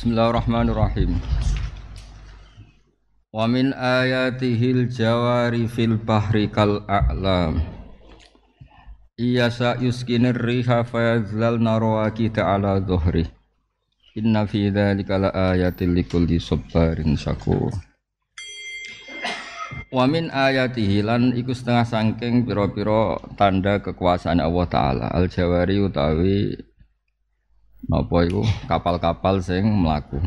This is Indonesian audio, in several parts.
Bismillahirrahmanirrahim. Wa min ayatihil jawari fil bahri kal a'lam. Iya sa yuskinir riha narwa kita ala dhuhri. Inna fi dhalika la ayatil likulli sabarin syakur. Wa min ayatihi lan iku setengah sangking pira-pira tanda kekuasaan Allah taala. Al jawari utawi Napa itu kapal-kapal sing melaku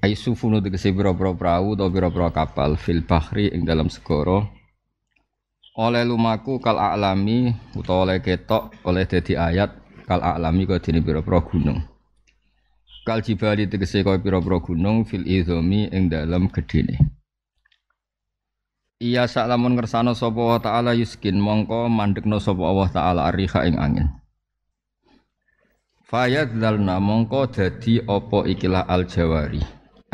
Ai sufunu tegese biro biro perahu atau biro biro kapal fil bahri ing dalam segoro oleh lumaku kal alami utawa oleh ketok oleh dadi ayat kal alami kau dene biro biro gunung. Kal jibali tegese kau biro biro gunung fil izomi ing dalam kedini Iya sak lamun ngersano sapa wa ta'ala yuskin mongko mandekno sapa Allah ta'ala ariha ing angin. Fayad dalna mongko dadi opo ikilah al jawari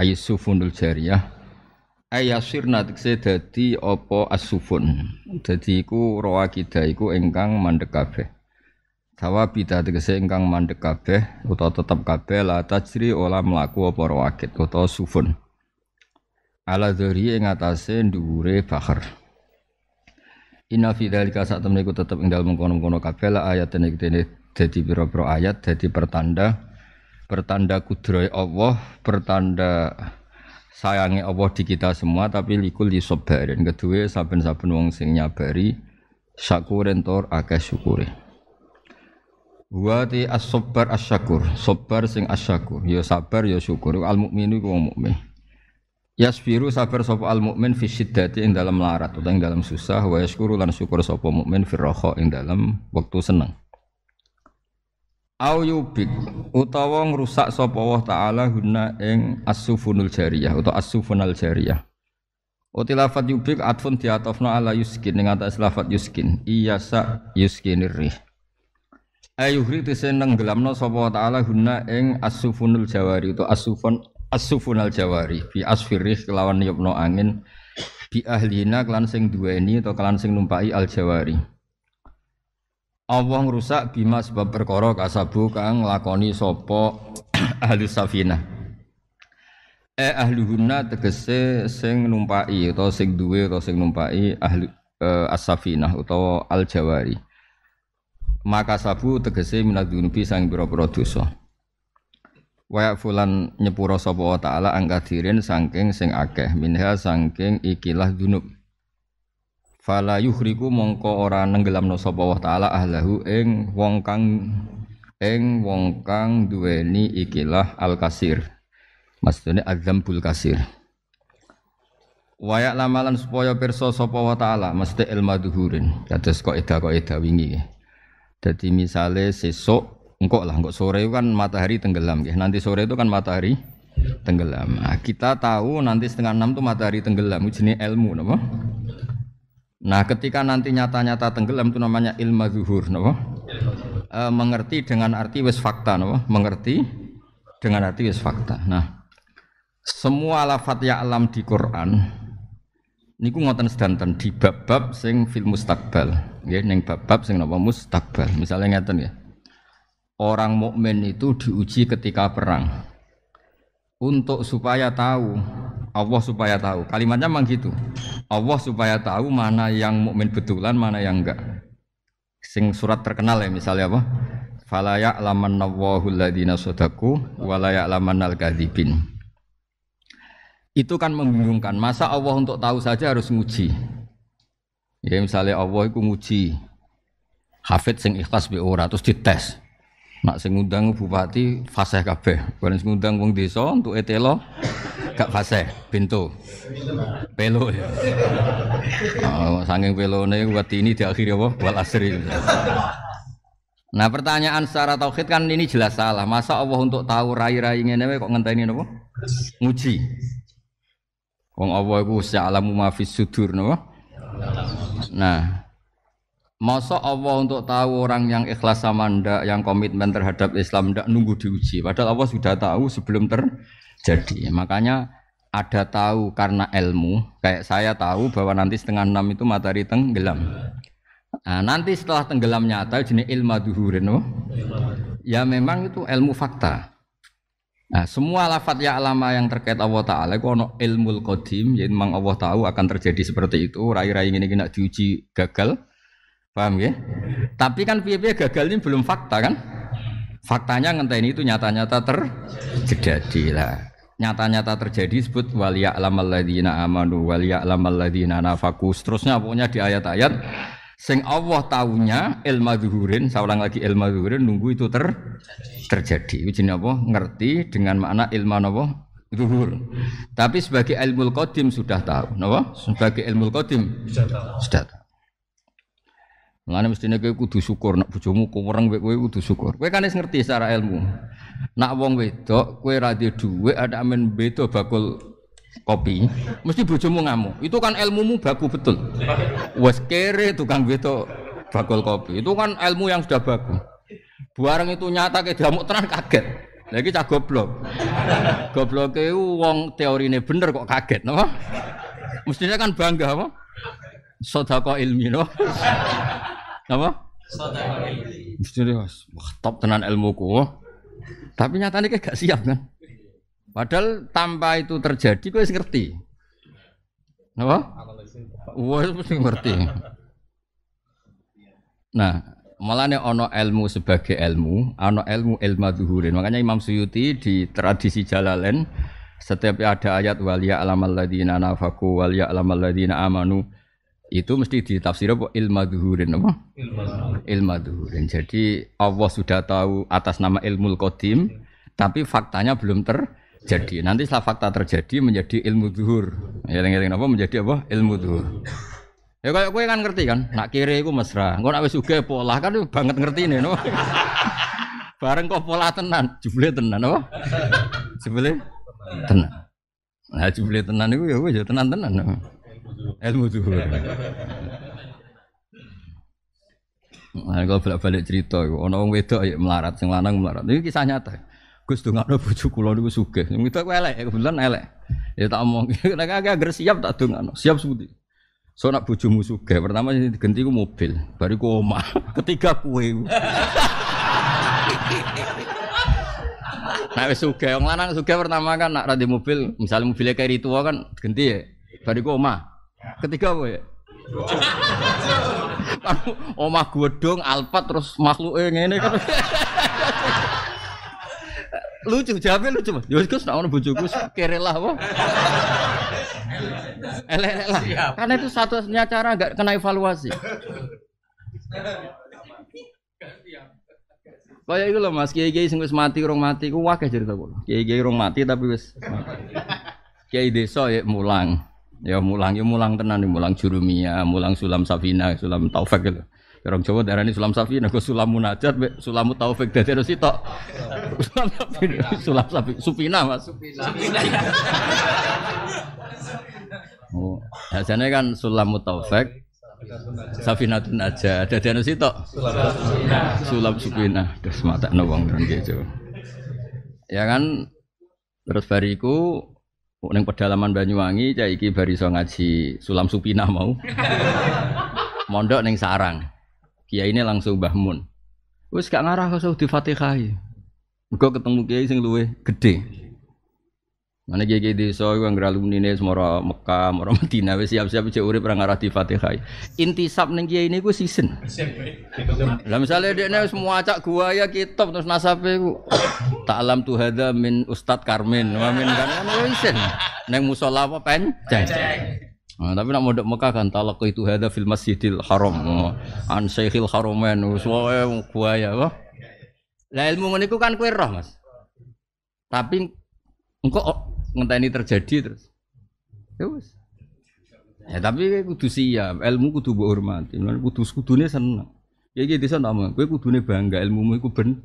ayusufunul jariyah sirna tekse dadi opo asufun dadi ku roa kita iku engkang mandek kabeh Tawabita tegese engkang mandek kabeh utawa tetap kabeh la tajri ola opo roa kit sufun ala dori ing atase dhuwure bakhar Inna fi tetap sak temne tetep ing dalem kono-kono kabeh la jadi biro-biro ayat, jadi pertanda pertanda kudroy Allah, pertanda sayangi Allah di kita semua tapi likul di sobarin. Kedua saben-saben wong sing nyabari syakurin tor akeh syukuri. Wati as sobar as-syakur, sobar sing as-syakur, ya sabar ya syukur. Al muminu ku wong mukmin. sabar sapa al mukmin fi syiddati ing dalam larat utawa ing dalam susah wa yaskuru lan syukur sapa mukmin fi ing dalam waktu seneng au yubik utawa ngrusak sapa Allah taala guna ing as-sufunul jariyah utawa as-sufunal jariyah Utilafat yubik adfun diatofna ala yuskin ing atas lafat yuskin iyasa yuskinir rih ayuhri tisen nenggelamna sapa taala guna ing as-sufunul jawari utawa as-sufun as-sufunal jawari bi asfirih kelawan yupno angin bi ahlina kelan sing duweni atau kelan sing al jawari Allah ngrusak bima sebab perkara kasabu kang nglakoni sapa ahli safina Eh ahluhunna tegese sing numpaki utawa sing duwe utawa sing numpaki ahli eh, as utawa al-jawari. Maka sabu tegese minad dunubi sang pira-pira dosa. Waya fulan nyepuro sapa ta'ala ta'ala angkadirin sangking sing akeh minha sangking ikilah dunub. Fala yuhriku mongko ora nenggelamno sapa wa taala ahlahu ing wong kang ing wong kang duweni ikilah al-kasir. Maksudnya azambul kasir. Wayak lamalan supaya perso sapa wa taala mesti ilmu duhurin. Kados kok eda kok eda wingi. Jadi misale sesuk engkok lah engkok sore kan matahari tenggelam ya. Nanti sore itu kan matahari tenggelam. Nah, kita tahu nanti setengah enam tuh matahari tenggelam. Jenis ilmu, nama? Nah, ketika nanti nyata-nyata tenggelam itu namanya ilmu zuhur, no? e, eh, mengerti dengan arti wis fakta, no? mengerti dengan arti wis fakta. Nah, semua lafat ya alam di Quran niku ngoten sedanten di bab-bab sing fil mustakbal, ya. Neng bab-bab sing nama mustakbal. Misalnya ngeten ya. Orang mukmin itu diuji ketika perang untuk supaya tahu Allah supaya tahu. Kalimatnya memang gitu. Allah supaya tahu mana yang mukmin betulan, mana yang enggak. Sing surat terkenal ya misalnya apa? Falayak laman nawahu ladina sodaku, walayak laman al -gadibin. Itu kan membingungkan. Masa Allah untuk tahu saja harus nguji? Ya misalnya Allah itu nguji Hafid sing ikhlas bi ora terus dites. Nak sing ngundang bupati fasih kabeh, bareng sing ngundang wong desa untuk etelo Gak fase, pintu. Pelo ya. Oh, sanging nih buat ini di ya apa? Wal asri. Nah pertanyaan secara tauhid kan ini jelas salah. Masa Allah untuk tahu rai-rai nih kok ini nopo Nguji. Wong Allah itu sya'alamu ma sudur nopo. Nah, Masa Allah untuk tahu orang yang ikhlas sama ndak, yang komitmen terhadap Islam ndak nunggu diuji. Padahal Allah sudah tahu sebelum ter jadi. Makanya ada tahu karena ilmu. Kayak saya tahu bahwa nanti setengah enam itu matahari tenggelam. Nah, nanti setelah tenggelam nyata jenis ilmu duhurin, no? ya memang itu ilmu fakta. Nah, semua lafat ya alama yang terkait Allah Ta'ala itu ada ilmu qadim, ya memang Allah tahu akan terjadi seperti itu, rai-rai ini kena diuji gagal, paham ya? Tapi kan piye gagal ini belum fakta kan? Faktanya ngentah ini itu nyata-nyata terjadi lah nyata-nyata terjadi sebut waliya amanu waliya alamal nafaku seterusnya pokoknya di ayat-ayat sing Allah taunya ilmu zuhurin saya lagi ilmu zuhurin nunggu itu ter terjadi ujian apa ngerti dengan makna ilmu apa zuhur tapi sebagai ilmu qadim sudah tahu napa sebagai ilmu qadim sudah tahu Mulane mestine kowe kudu syukur nek bojomu kuwereng kowe kowe kudu syukur. Kowe kan ngerti secara ilmu. Nak wong wedok kowe ra duwe dhuwit ada amen beda bakul kopi, mesti bojomu ngamuk. Itu kan ilmumu baku betul. Wes kere tukang wedok bakul kopi. Itu kan ilmu yang sudah baku. Buareng itu nyata ke damuk tenan kaget. Lagi cah goblok. goblok itu wong teorine bener kok kaget, napa? Mestinya kan bangga apa? Sodako ilmi, no? apa? Mesti harus top tenan ilmuku. Tapi nyatanya kayak gak siap kan. Padahal tanpa itu terjadi kowe ngerti. Apa? Wah, mesti ngerti. Nah, malah nih ono ilmu sebagai ilmu, ono ilmu ilmu duhurin. Makanya Imam Suyuti di tradisi Jalalain setiap ada ayat walia alamal ladina nafaku walia alamal ladina amanu itu mesti ditafsir apa ilmu duhurin apa? ilmu duhurin. Jadi Allah sudah tahu atas nama ilmu qadim tapi faktanya belum terjadi. Iya. Nanti setelah fakta terjadi menjadi ilmu duhur. Ya ngiling apa menjadi apa? Ilmu duhur. Ya kayak gue kan ngerti kan, nak kiri gue mesra, gue nak wis pola kan banget ngerti ini no. Bareng kok pola tenan, jubli tenan, noh Jubli tenan. Nah jubli tenan itu ya gue jadi tenan tenan, ya ya no. Ilmu zuhur. Iya. Nah, kalau balik balik cerita, orang orang wedok ya melarat, sing lanang melarat. Ini kisah nyata. Gus nggak ada bujuk itu suge. Yang itu wedok elek, kebetulan elek. Ya tak omong, agak agak siap tak nggak siap sebuti. So nak bojomu musuge. pertama diganti ku mobil, baru ku oma. ketiga kue. Nah suge, yang lanang suge pertama kan nak radio mobil, misalnya mobilnya kayak ritual kan ganti ya, baru ku oma. Ketiga apa ya? Omah dong alpat terus makhluk makhluknya ngene kan. lucu jawabnya lucu mas gue ya gus nak bujuk gue, kere lah wah elek lah karena itu satunya cara gak kena evaluasi kayak itu loh mas kiai kiai sing wis mati urung mati ku wakil cerita gue kiai kiai urung mati tapi wis kiai desa ya mulang Ya mulang ya mulang tenan ya mulang jurumia, mulang sulam safina, sulam taufik gitu. Ya, orang Jawa daerah ini sulam safina, gue sulam munajat, be, sulam taufik dari terus itu. Sulam safina, sulam safina, supina mas. Supina. Oh, hasilnya kan sulam taufik, Safina tun aja, ada dari situ. Sulam supina, terus mata nobong gitu. Ya kan, terus bariku Oh, neng pedalaman Banyuwangi, cah iki bariso ngaji sulam supina mau. Mondok neng sarang. Kiai ini langsung Mbah Mun. Wis gak ngarah kok di Fatihah. Engko ketemu kiai sing luwe gede. Mana di soi iku anggere alumni ne semara Mekah, semara Madinah wis siap-siap cek urip ra ngarah di Fatihah. Intisab ning kiai gue season. Gitu, lah dia dekne semua acak gua ya kitab terus nasabe tak alam tu ada min Ustad Karmin wa min kan ngono kan, season. neng musola apa pen Nah, tapi nak modok Mekah kan talak itu ada film Masjidil Haram. An Syekhil Haramain wis gua ya. Lah ilmu ngene iku kan kowe roh, Mas. Tapi engko ngenteni terjadi terus. Ya wis. Ya tapi kudu siap, ilmu kudu mbok hormati. Lan kudu kudune seneng. Ya iki desa nama, kowe kudune bangga ilmumu iku ben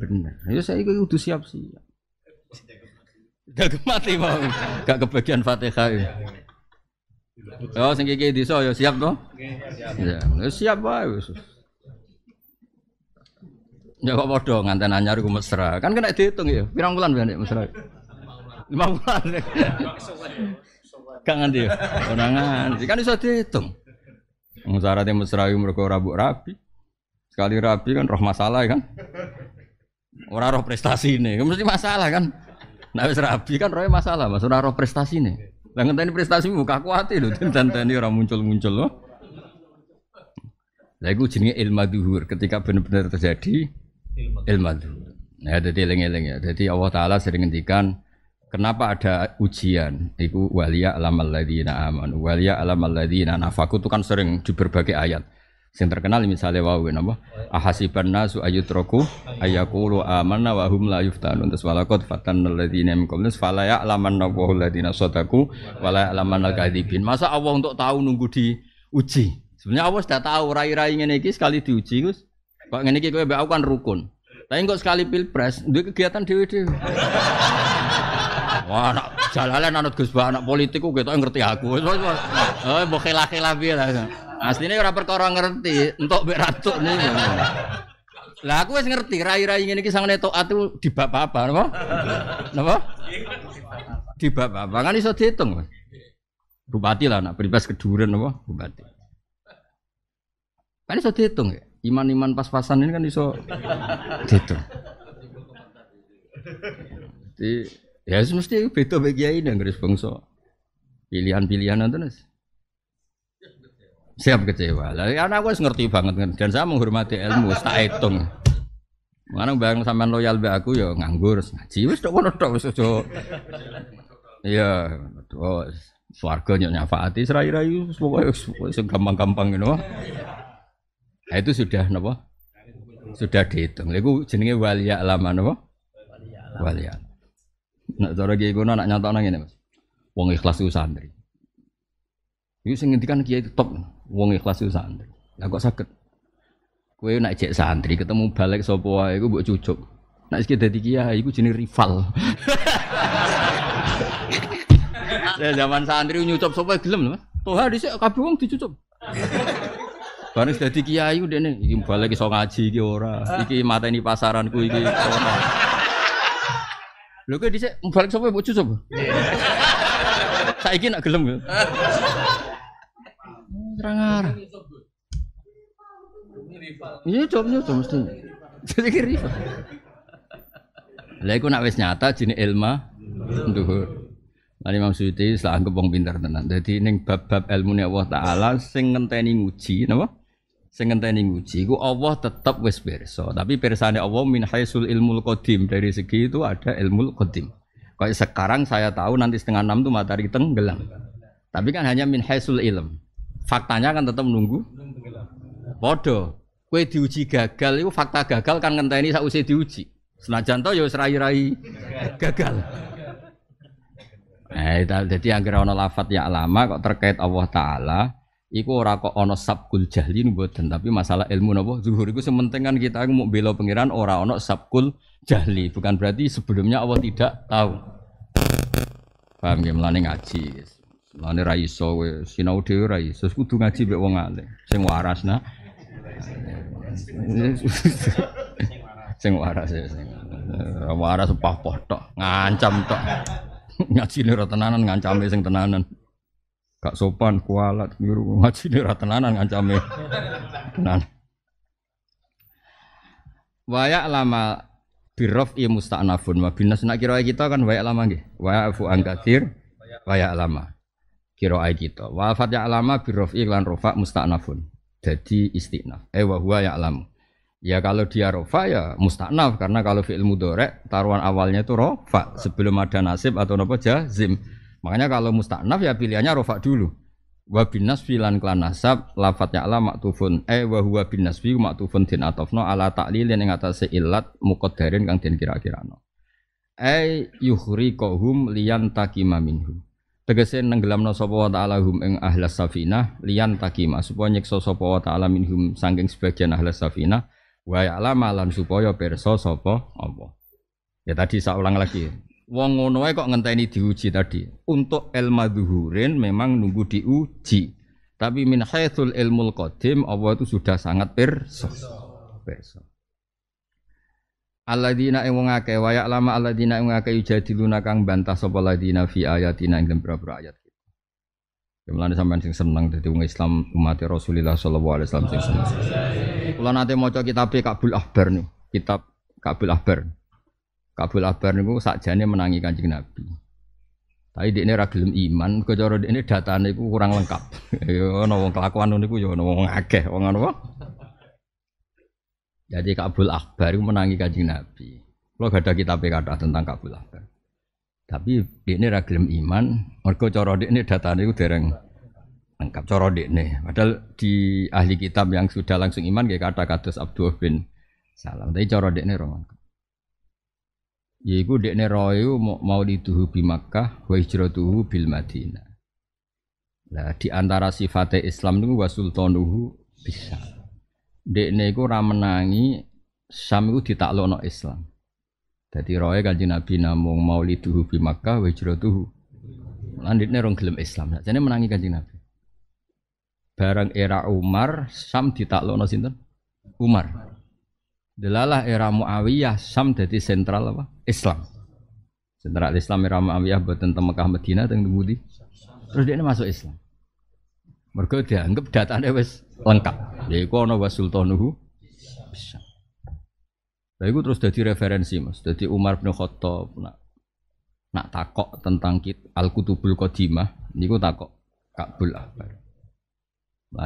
bener. Ya saiki kudu siap-siap. Gak mati mau, gak kebagian Fatihah. Ya. Oh, sing kiki desa ya siap to? Ya, ya, siap wae wis. Ya kok padha nganten anyar ku mesra. Kan kena diitung ya, pirang wulan ben mesra lima bulan. kangen dia, ya? Orang nganti. Kan bisa dihitung. tim mesrawi mereka rabu rapi. Sekali rapi kan roh masalah kan. Orang roh prestasi ini. Kan mesti masalah kan. Nah wis kan roh masalah. Mas roh prestasi ini. Lah ngenteni prestasi muka itu, lho. tadi orang muncul-muncul loh. Lah iku jenenge ilmu duhur ketika benar-benar terjadi ilmu duhur. Nah, jadi eling-eling ya. Jadi Allah Ta'ala sering ngendikan Kenapa ada ujian? Iku waliya alam alladzina aman waliya alam alladzina nafaku itu kan sering di berbagai ayat. Yang terkenal misalnya wau apa? Ahasiban nasu ayutroku ayakulu amanna wa hum la yuftanun. Terus fatan fatannal ladzina min qablihim fala ya'lamanna wa alladzina sadaku wa la Masa Allah untuk tahu nunggu di diuji? Sebenarnya Allah sudah tahu rai-rai ini iki sekali diuji Gus. Kok ini iki kowe aku kan rukun. Tapi kok sekali pilpres, itu kegiatan dewi-dewi. Wah, anak jalalan anut Gus Bah, anak politik ku ketok ngerti aku. Eh, mbok laki khilaf piye lah. Asline ora perkara ngerti, entuk beratuk ratu niku. Lah aku wis ngerti, rai-rai ngene iki neto atu di bab apa, napa? Napa? Di bab apa? Kan iso diitung. Bupati lah anak bebas keduren napa? Bupati. Kan iso diitung ya. Iman-iman pas-pasan ini kan iso diitung. Jadi Ya mesti beda bagi kiai nang Inggris bangsa. Pilihan-pilihan nanti nes. Siap kecewa. Lah ya, anak aku ngerti banget kan. dan saya menghormati ilmu, saya hitung. Mana bareng sampean loyal be aku ya nganggur ngaji wis tok kono tok wis Iya, terus swarga nyok nyafaati serai-rai pokoke wis gampang-gampang ngono. Nah itu sudah napa? Sudah dihitung. Lha iku jenenge waliya lama napa? Waliya alam. Nak cara kiai kuno nak nyata nang ini Mas. Wong ikhlas itu santri. Iku sing ngendikan kiai top, wong ikhlas itu santri. Lagu kok Kue Kowe nak cek santri ketemu balik sapa wae iku mbok cucuk. Nak sik dadi kiai iku jenis rival. Saya zaman santri nyucup sopwa gelem, Mas. Toha dhisik kabeh wong dicucup. Barang sudah kiai udah nih, iki balik iso ngaji iki ora. Iki pasaran pasaranku iki ora. Lho kowe dhisik balik sapa bocu sapa? Iya. Saiki nak gelem ya. arah. Iya, jawabnya tuh mesti. Jadi kiri. rival. Lah iku nak wis nyata jenis ilmu dhuhur. Lan Imam Suyuti salah anggap wong pinter tenan. Dadi ning bab-bab ilmune Allah taala sing ngenteni nguji napa? sing ngenteni nguji iku Allah tetap wis pirsa. Tapi pirsane Allah min haisul ilmul qadim dari segi itu ada ilmul qadim. Kayak sekarang saya tahu nanti setengah enam tuh matahari tenggelam. Tapi kan hanya min haisul ilm. Faktanya kan tetap nunggu. Podo. Kue diuji gagal itu fakta gagal kan ngenteni sausi diuji. Senajan to ya wis rai-rai gagal. Nah, eh, jadi agar kira lafat ya lama kok terkait Allah Ta'ala Iku ora kok ana sabkul jahli mboten, tapi masalah ilmu napa zuhur iku sementing kan kita mau bela pangeran ora ana sabkul jahli, bukan berarti sebelumnya Allah tidak tahu. Paham ya melane ngaji. Melane ra iso kowe sinau dhewe ra iso kudu ngaji mek wong alim sing waras nah. sing waras ya sing waras pah-pah ngancam tok. Ngaji ora tenanan ngancame sing tenanan. Kak sopan, kualat, biru, ngaji ini tenanan ngancam Tenan. Wayak lama birof i iya musta'nafun wa binas nak kira kita kan wayak lama nggih. Wayak fu angkatir, wayak lama. Kira kita. Wafat ya lama birof i iya lan rofa musta'nafun. Jadi istiqnaf. Eh wa huwa ya lama. Ya kalau dia rofa ya musta'naf karena kalau fi ilmu mudorek taruan awalnya itu rofa sebelum ada nasib atau nopo jazim. Makanya kalau mustaknaf ya pilihannya rofa dulu. Wa bin nasbi lan klan nasab lafadznya ala maktufun eh wa huwa bin nasbi maktufun din atofno ala taklilin ing atase illat muqaddarin kang den kira-kirano. Eh yuhri kohum lian takima minhu. Tegese nenggelamno sapa wa ta'ala hum ing ahlas safinah liyan takima supaya nyiksa sapa wa ta'ala minhum saking sebagian ahlas safinah wa ya'lama lan supaya pirsa sapa apa. Ya tadi saya ulang lagi. Wong ngono kok ngenteni diuji tadi. Untuk ilmu zuhurin memang nunggu diuji. Tapi min haitsul ilmul qadim Allah itu sudah sangat pirsa. Pirsa. Alladzina ing wong akeh wayak lama alladzina ing akeh yujadiluna kang bantah sapa alladzina fi ayatina ing beberapa ayat kita. Ya, Kemlane sampean sing seneng dadi wong Islam umat Rasulullah sallallahu alaihi wasallam sing seneng. Kula nate maca kitab Kabul Ahbar nih, kitab Kabul Ahbar. Kabul Akbar niku sakjane menangi Kanjeng Nabi. Tapi dekne ini gelem iman, mergo cara dekne datane iku kurang lengkap. ya ana wong kelakuan niku ya ana wong akeh, wong Jadi Kabul Akbar itu menangi Kanjeng Nabi. Lo gak ada kitab e kata tentang Kabul Akbar. Tapi di ini ragilim iman, Mereka cara ini datane iku dereng lengkap cara ini. Padahal di ahli kitab yang sudah langsung iman kayak kata Kadus Abdul bin Salam. Tapi cara ini romantik yaiku dekne royu mau dituhu bi Makkah wa hijratuhu bil Madinah. Nah, di antara sifat Islam niku wa sultanuhu bisa. Dekne iku ora menangi Syam iku Islam. Dadi roe Kanjeng Nabi namung mauliduhu bi Makkah wa hijratuhu. Landitne rong gelem Islam. jadi menangi Kanjeng Nabi. Barang era Umar Syam ditaklukno sinten? Umar. Delalah era Muawiyah sam jadi sentral apa? Islam. Sentral Islam era Muawiyah buat tentang Mekah Madinah tentang Budi. Terus dia ini masuk Islam. Mergo dianggap datanya wes lengkap. Jadi kau nawa sultanuhu bisa. Lah terus jadi referensi Mas. Jadi Umar bin Khattab nak nak takok tentang kit al kutubul qadimah gue takok Kabul Akbar.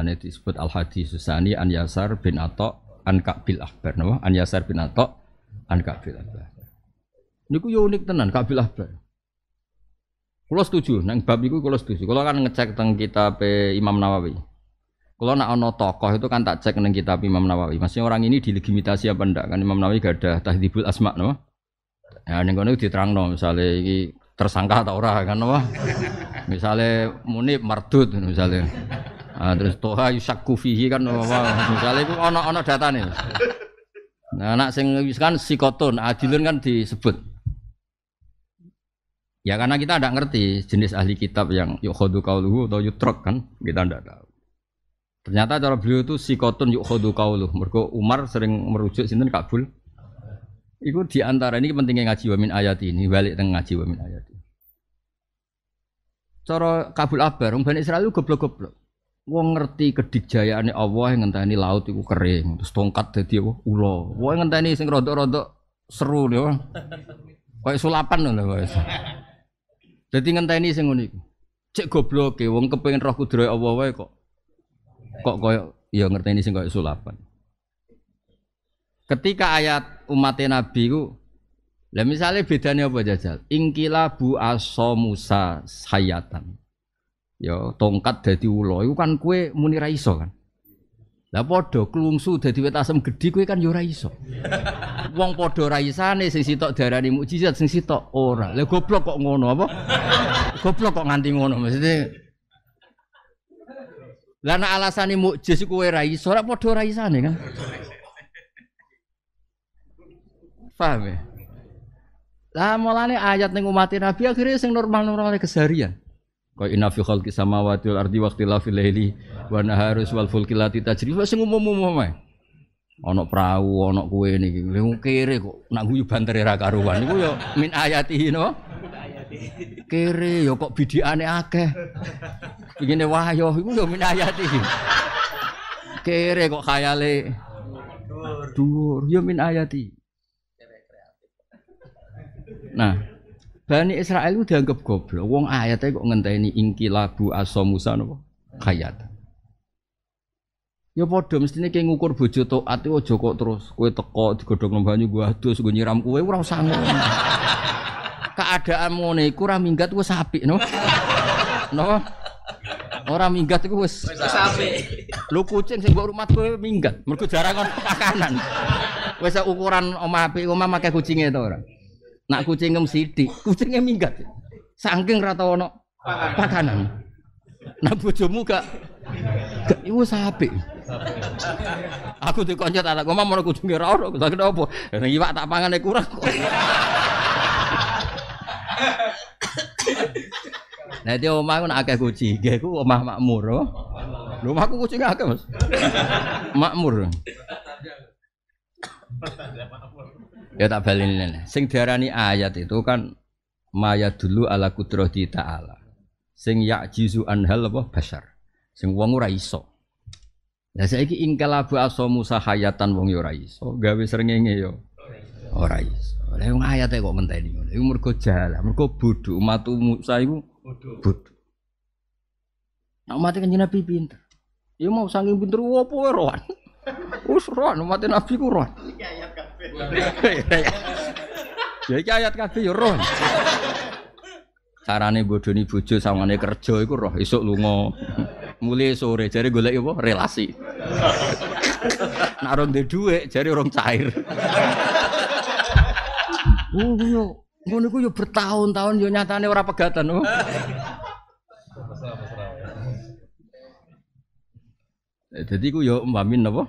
itu disebut al hadis susani an Yasar bin Atok an Ka'bil Ahbar napa an Yasar bin Atok an Ka'bil Ahbar niku yo unik tenan Ka'bil Ahbar kula setuju nang bab iku kula setuju kula kan ngecek teng kitab eh, Imam Nawawi kalau nak ono tokoh itu kan tak cek neng kitab Imam Nawawi. Maksudnya orang ini dilegitimasi apa ndak? Kan Imam Nawawi gak ada tahdibul asma, no? Ya, neng kono diterang no, misalnya ini tersangka atau orang kan, no? Misalnya munib mardut, misalnya. Nah, terus toha yusakku fihi kan misalnya itu ono-ono nih Nah, anak sing kan sikotun, adilun ah, kan disebut. Ya karena kita tidak ngerti jenis ahli kitab yang hodu kauluhu atau yutrok kan kita tidak tahu. Ternyata cara beliau itu yuk hodu kauluh. Mergo Umar sering merujuk sinten Kabul. Iku diantara ini pentingnya ngaji wamin ayat ini balik tengah ngaji wamin ayat ini. Cara Kabul Abar, Bani Israel goblok-goblok. Wong ngerti kedikjayaane Allah yang ngenteni laut iku kering, terus tongkat dadi ula. Wong ngenteni sing rodok-rodok seru lho. Kayak sulapan lho wis. Dadi ngenteni sing ngono iku. Cek gobloke wong kepengin roh kudrate Allah wae kok. Kok koyo ya ngerteni sing koyo sulapan. Ketika ayat umat Nabi ku lah misalnya bedanya apa jajal? bu aso Musa sayatan ya tongkat dadi ula iku kan kowe muni ra iso kan lah padha klungsu dadi wit asem gedhi kowe kan ya ora iso wong padha ra isane sing sitok darani mukjizat sing sitok ora lah goblok kok ngono apa goblok kok nganti ngono maksudnya lah nek alasane mukjiz kowe ra iso ora padha raisane kan paham ya lah mulane ayat ning umat Nabi akhirnya sing normal-normal keseharian Kau inna fi khalqi samawati wal ardi waqtila fil laili wa nahari wal fulki lati tajri. Wis umum-umum ae. Ana prau, ana kuwe niki. Lha kere kok nak guyu bantere ra karuan. Niku ya min ayati no. Kere ya kok bidiane akeh. Begini wahyo iku ya min ayati. Ya ya kere kok khayale dhuwur. Ya min ayati. Nah, Bani Israel itu dianggap goblok. Wong ayatnya kok ngenteni ingkilabu aso Musa nopo khayat. Ya mesti mestine kayak ngukur bojo taat ati oh joko terus kue teko digodhog nang banyu gua terus gua nyiram kue urang sanggup. Keadaan mau iku ora minggat wis sapi no. No. orang minggat gua wis sapi. Lu kucing sing mbok rumah kowe minggat, mergo jarang kon pakanan. Wis ukuran omah apik omah makai kucingnya to orang. Nak kucing ngemsi di, kucingnya minggat. Sangking rata ono pakanan. Nak nah, bojomu gak gak iku sapi. Aku tuh tak tak ngomong mau kucingnya ra ono, tak kena apa. Nek iwak tak pangane kurang. Nah dia omah aku nak akeh kucing, gak aku omah makmur. aku kucing akeh mas, makmur. Ya tak baleni. Sing diarani ayat itu kan maya dulu ala di ta'ala. Sing yakjizu anhal apa basar. Sing wong ora iso. Lah saiki ingkalabu musa hayatan wong ya ora iso, gawe serengenge ya ora iso. Lah wong ayate kok ngenteni ngono. Iku mergo jalah, mergo bodho umat Musa iku bodho. Nah, umat kanjeng Nabi pinter. Ya mau saking pinter opo roan Wis rohan umat Nabi ku rohan. Iya, iya, Iya, iya. Ya iki ayat kabeh ya roh. Carane bodoni bojo sawangane kerja iku roh esuk lunga. Mulai sore jare golek apa? Relasi. Nak rong duwe dhuwit jare rong cair. Oh, yo iya. ngono iku yo ya bertahun-tahun yo ya nyatane ora pegatan. Oh. Jadi ku yo ya umpamin napa?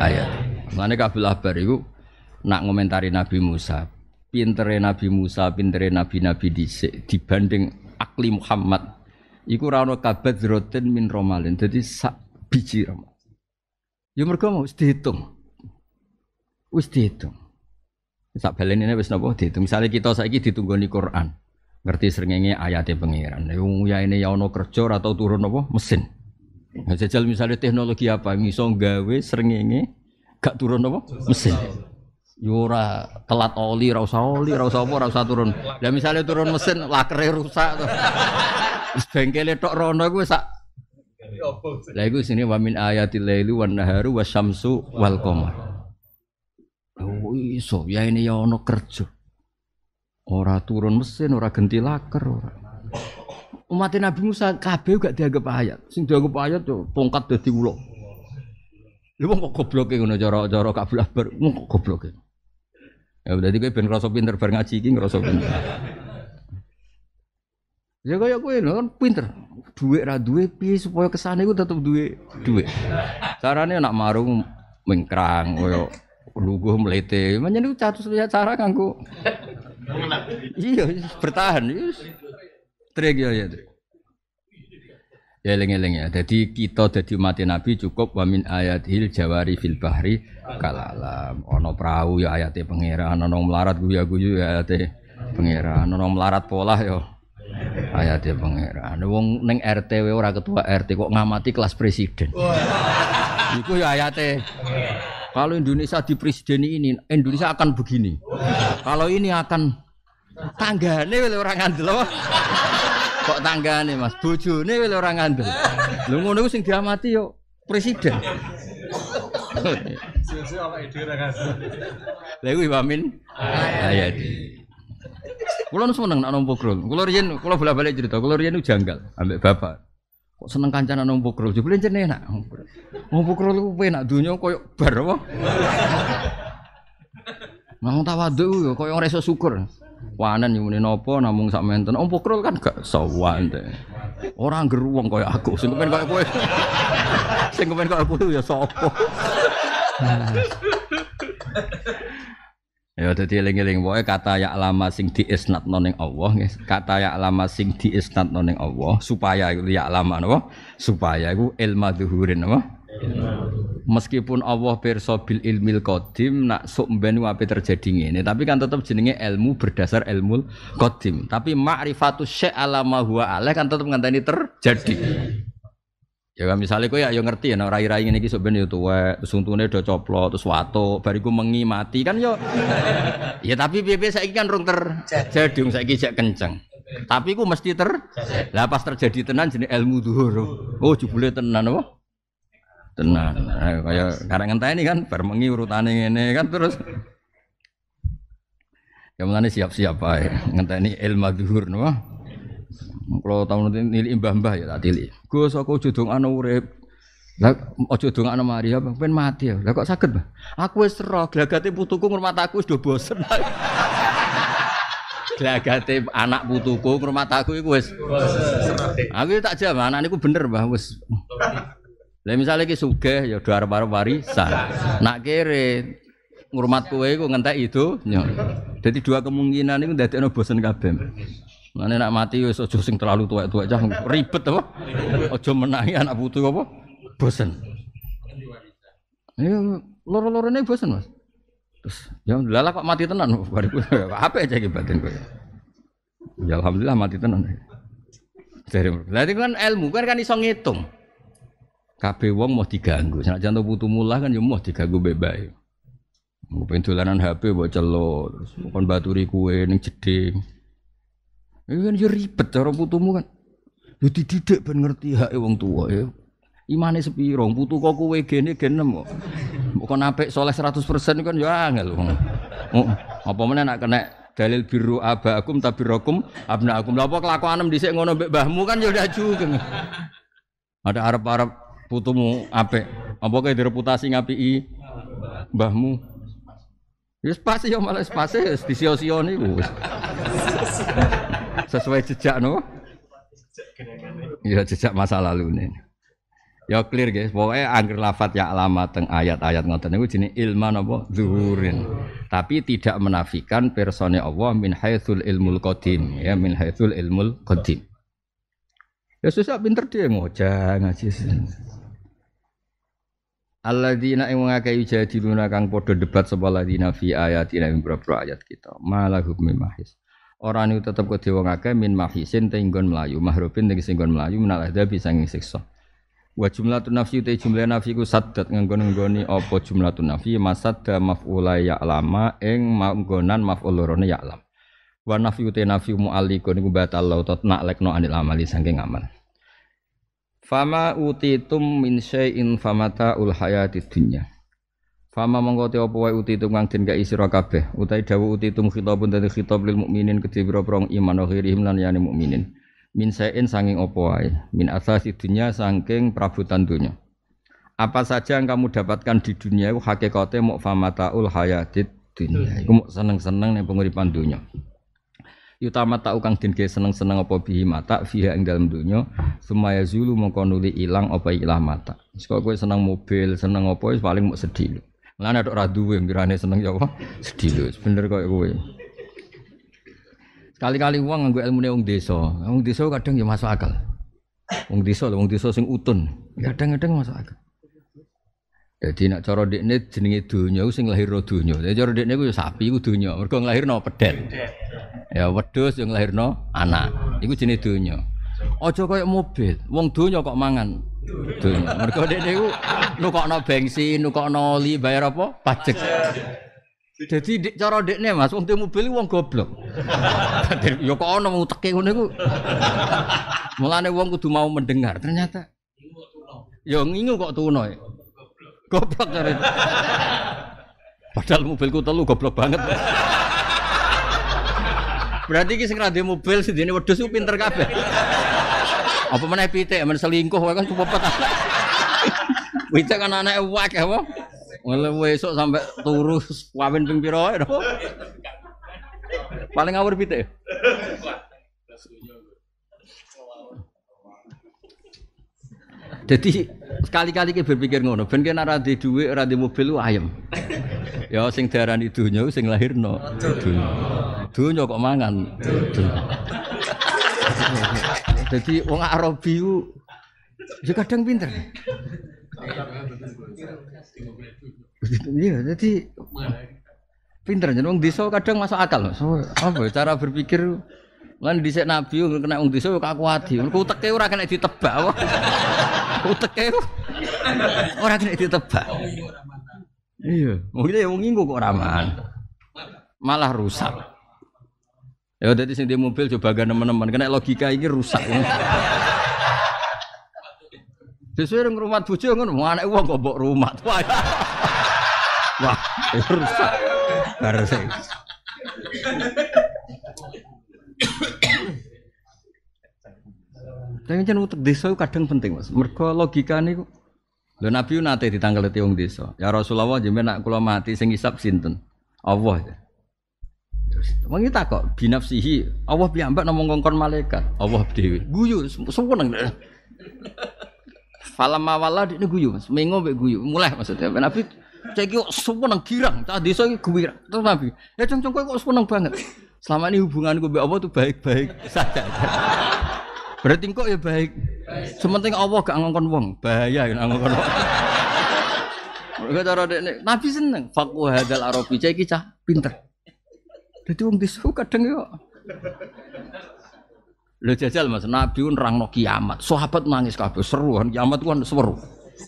Ayat. Mulane kabel abar iku nak ngomentari Nabi Musa pintere Nabi Musa pintere Nabi-Nabi dhisik dibanding akli Muhammad iku ra ono kabet min romalin jadi sak biji romal ya mergo mau dihitung wis dihitung sak ini wis napa dihitung misalnya kita saiki ditunggu di Quran ngerti srengenge ayate pengiran ya ini ya ono kerja atau turun apa mesin Nah, misalnya teknologi apa yang gawe srengenge gak turun apa mesin Yura ya telat oli, rasa oli, rasa apa, rasa turun. Dan misalnya turun mesin laker rusak to. Wis tok rono gue sak Lah gue sini wamin min ayatil laili wan nahari wal komar. Oh iso ya ini ya ono kerja. Ora turun mesin, ora ganti laker, ora. Umat Nabi Musa kabeh gak dianggap ayat. Sing dianggap ayat tuh tongkat dadi ulo. Lu wong kok gobloke ngono jorok cara kabeh ber, wong kok gobloke. Ya berarti tiga ben rasa pinter bar ngaji iki ngrasa pinter. Ya kaya gue, lho kan pinter. Duit ra duwe piye supaya kesane gue tetep duwe duit. Carane nak marung mengkrang koyo lugu melete. Menyen iku catus cara kanggo. Iya, bertahan. Trik ya ya. Trik. Eling-eling ya. Jadi kita jadi mati Nabi cukup wamin ayat hil jawari fil bahri kalalam. Ono perahu ya ayatnya pangeran, ono melarat guyu-guyu ya ayatnya pangeran, ono melarat pola ya ayatnya pangeran. Wong neng RTW ora ketua RT kok ngamati kelas presiden. Iku ya ayatnya, Kalau Indonesia di presiden ini, Indonesia akan begini. Kalau ini akan tangga tanggane orang ngandel. Kok tanggane Mas, bojone kowe ora ngandel. Lho ngono ku sing diamati yo presiden. Sisi apa ide ora kasih. Lha iku Iwamin. Ayadi. Ah, iya. Kulo seneng nak nompo grol. Kulo riyen kulo bolak-balik cerita, kulo riyen janggal ambek bapak. Kok seneng kancana nompo grol. Jebule jenenge enak. Nompo grol ku penak donya koyo bar apa. Mang tawadhu yo koyo ora iso syukur. Hmm. wanen yumune napa namung sak menten om pokrol kan gak sowan deh. Orang ngeruwong kayak aku sing kepen kaya kowe sing ya kaya kowe ya sapa Ya dadi eling-eling wae kata ya lama sing diisnatno ning Allah guys. Kata ya lama sing diisnatno ning Allah supaya ya lama napa? Supaya iku ilmu tuhurin. napa? Meskipun Allah pirsa bil ilmil qadim nak sok mben ape terjadi ngene, tapi kan tetap jenenge ilmu berdasar ilmu qadim. Tapi ma'rifatus syai' ala ma huwa alaih kan tetap ngenteni terjadi. Ya kan misalnya kok ya yo ya ngerti ya Nah rai-rai ngene iki sok ben yo ya tuwek, suntune do coplo, terus watuk, bariku mengi kan yo. ya tapi piye saiki kan rung terjadi wong saiki jek kenceng. Tapi ku mesti ter. Lah pas terjadi tenan jenenge ilmu dhuhur. Oh jebule tenan apa? tenang nah, kaya karang ini kan bermengi urutan ini kan terus ya ini siap-siap ae ini ilmu zuhur no kalau tahun nanti nilai imbah mbah ya tak tili gue soko jodong anu urep. lah ojo dong anu mari apa pengen mati ya lah kok sakit bah aku wes roh gelagate putuku ngurmat aku sudah bosen gelagate anak putuku ngurmat aku itu wes aku tak jawab anak ini bener bah wes lah misalnya ki sugih ya do arep-arep warisan. Nak kere ngurmat kowe iku ngentek itu. Jadi ya. dua kemungkinan iku ndadekno bosen kabeh. Mane nak mati wis aja sing terlalu tua tuwek cah ribet apa? Aja menangi anak putu apa? Bosen. Iya, loro-lorone bosen, Mas. Terus ya lala kok mati tenan bariku. Apa aja ki batin kowe. Ya alhamdulillah mati tenan. Dari, kan ilmu kan kan iso ngitung kabeh wong mau diganggu. Nek jantung putu mulah kan yo ya mau diganggu bae Mau Pengen HP mbok celo, terus kon baturi kue ning jeding. Iku kan yo ya ribet cara putumu kan. Yo dididik ben ngerti hak wong tua ya. Imane sepiro, putu kok kue gene genem kok. Mbok kon apik saleh 100% kan yo ya angel wong. Apa mana nak kena dalil biru abna akum. abnaakum. kelakuan apa di sini ngono bebahmu kan yo juga. Ada Arab-Arab putumu ape Apa kayak direputasi i mbahmu? ya spasi ya malah spasi, di sio sio ni Sesuai jejak no. Ya jejak masa lalu nih. Ya clear guys, pokoknya angker lafat ya lama teng ayat-ayat ngoten itu. jenis ilmu nopo zuhurin. Tapi tidak menafikan personnya Allah min haitsul ilmul qadim ya min haitsul ilmul qadim. Ya susah pinter dia ngoja ngaji. Alladzina ing wong akeh yujadiluna kang padha debat sapa alladzina fi ayatina ing beberapa ayat kita. malah min mahis. Ora niku tetep kudu wong akeh min mahisin tenggon melayu, mahrubin teng sing melayu menalah dabi sing siksa. Wa jumlatun nafsi te jumlah nafsi ku saddat nggon-nggoni apa jumlatun nafsi masadda maf'ula ya lama ing manggonan maf'ul ya alam. Wa nafyu te nafyu mu'alliqun niku batal laut nak lekno anil amali saking amal. Fama utitum min syai'in famata ul hayatid dunya. Fama mongko te apa wae utitum kang den gak isira kabeh. Utai dawuh utitum khitabun dari khitab lil mukminin kedhe pira-pira iman akhirihim lan liyane mukminin. Min syai'in sanging apa wae. Min asasi dunya sangking prabutan dunya. Apa saja yang kamu dapatkan di dunia itu hakikate muk famata ul hayatid dunya. Iku muk seneng-seneng ning penguripan dunya. Utama tak ukang din seneng-seneng apa bihi mata fiha ing dalam dunia sumaya zulu mongko nuli ilang apa ilah mata. Wis gue seneng mobil, seneng apa wis paling mau sedih. Lan dok radu duwe mirane seneng ya apa? Sedih lu. bener koyo Sekali-kali uang nganggo ilmune wong deso uang deso kadang ya masuk akal. uang deso uang wong sing utun. Kadang-kadang masuk akal. Jadi nak cara dekne jenenge donya sing lahirno donya. Jadi cara dekne gue ya sapi ku Mereka Mergo nglahirno pedet. Ya wedhus yang nglahirno anak. Iku jenenge donya. Aja koyo mobil. Wong donya kok mangan dek Mergo dekne ku nukokno bensin, no oli, bayar apa? Pajak. Jadi dek cara dekne Mas, wong tuh mobil wong goblok. ya kok ono wong teke ngene ku. Mulane wong kudu mau mendengar. Ternyata Ya ngingu kok noy? Goblok karen. Padahal mobilku telu goblok banget. Berarti ki sing radhe mobil sedene wedhus ku pinter kabeh. Apa meneh pitik men selingkuh wae kan pepet. Pitik kan anake akeh ya, apa? Mulai besok sampai turus kawin ping pira Paling ngawur pitik. Jadi Sekali-kali ki berpikir ngono, ben kena ora di dhuwit, ora di mobil ku ayem. ya sing diarani dunya sing lahirno dunya. Dunya kok mangan. Jadi wong Arabi ku ya kadang pinter. Iya, jadi pinter jeneng wong desa kadang masuk akal. So, apa ya cara berpikir Lan dhisik nabi kena wong desa kaku adi. Kuteke ora kena ditebak. Kuteke ora kena ditebak. Iya, mungkin ya mungkin kok ramaan. Malah rusak. Ya udah sing di mobil coba gak teman-teman, kena logika ini rusak. Sesuai dengan rumah bojo ngono, anak uang kok mbok rumah. Wah. Wah, rusak. Baru tapi jangan untuk desa kadang penting Mas. Mergo logika nih. Lo Nabi nate tanggal wong desa. Ya Rasulullah jadi nak kulo mati sengisap sinten? Allah. Ya. Terus kita kok binafsihi, Allah biambak namung kongkon malaikat, Allah dewi. Guyu semua neng. Falam mawala ini guyu Mas. Mengo be guyu. Mulai maksudnya Nabi cek semua neng girang, Tadi saya iki Terus Nabi, ya cengcong cong kok neng banget. Selama ini hubunganku mbek Allah tuh baik-baik saja. Berarti kok ya baik. Sementing Allah gak ngongkon wong, bahaya yen ya ngongkon wong. Mereka cara dek Nabi seneng. Fakku hadal Arabi cah cah pinter. Jadi wong disu kadang yo. Lo jajal mas Nabi nerang no kiamat. Sahabat nangis kabeh seru kiamat kan seru.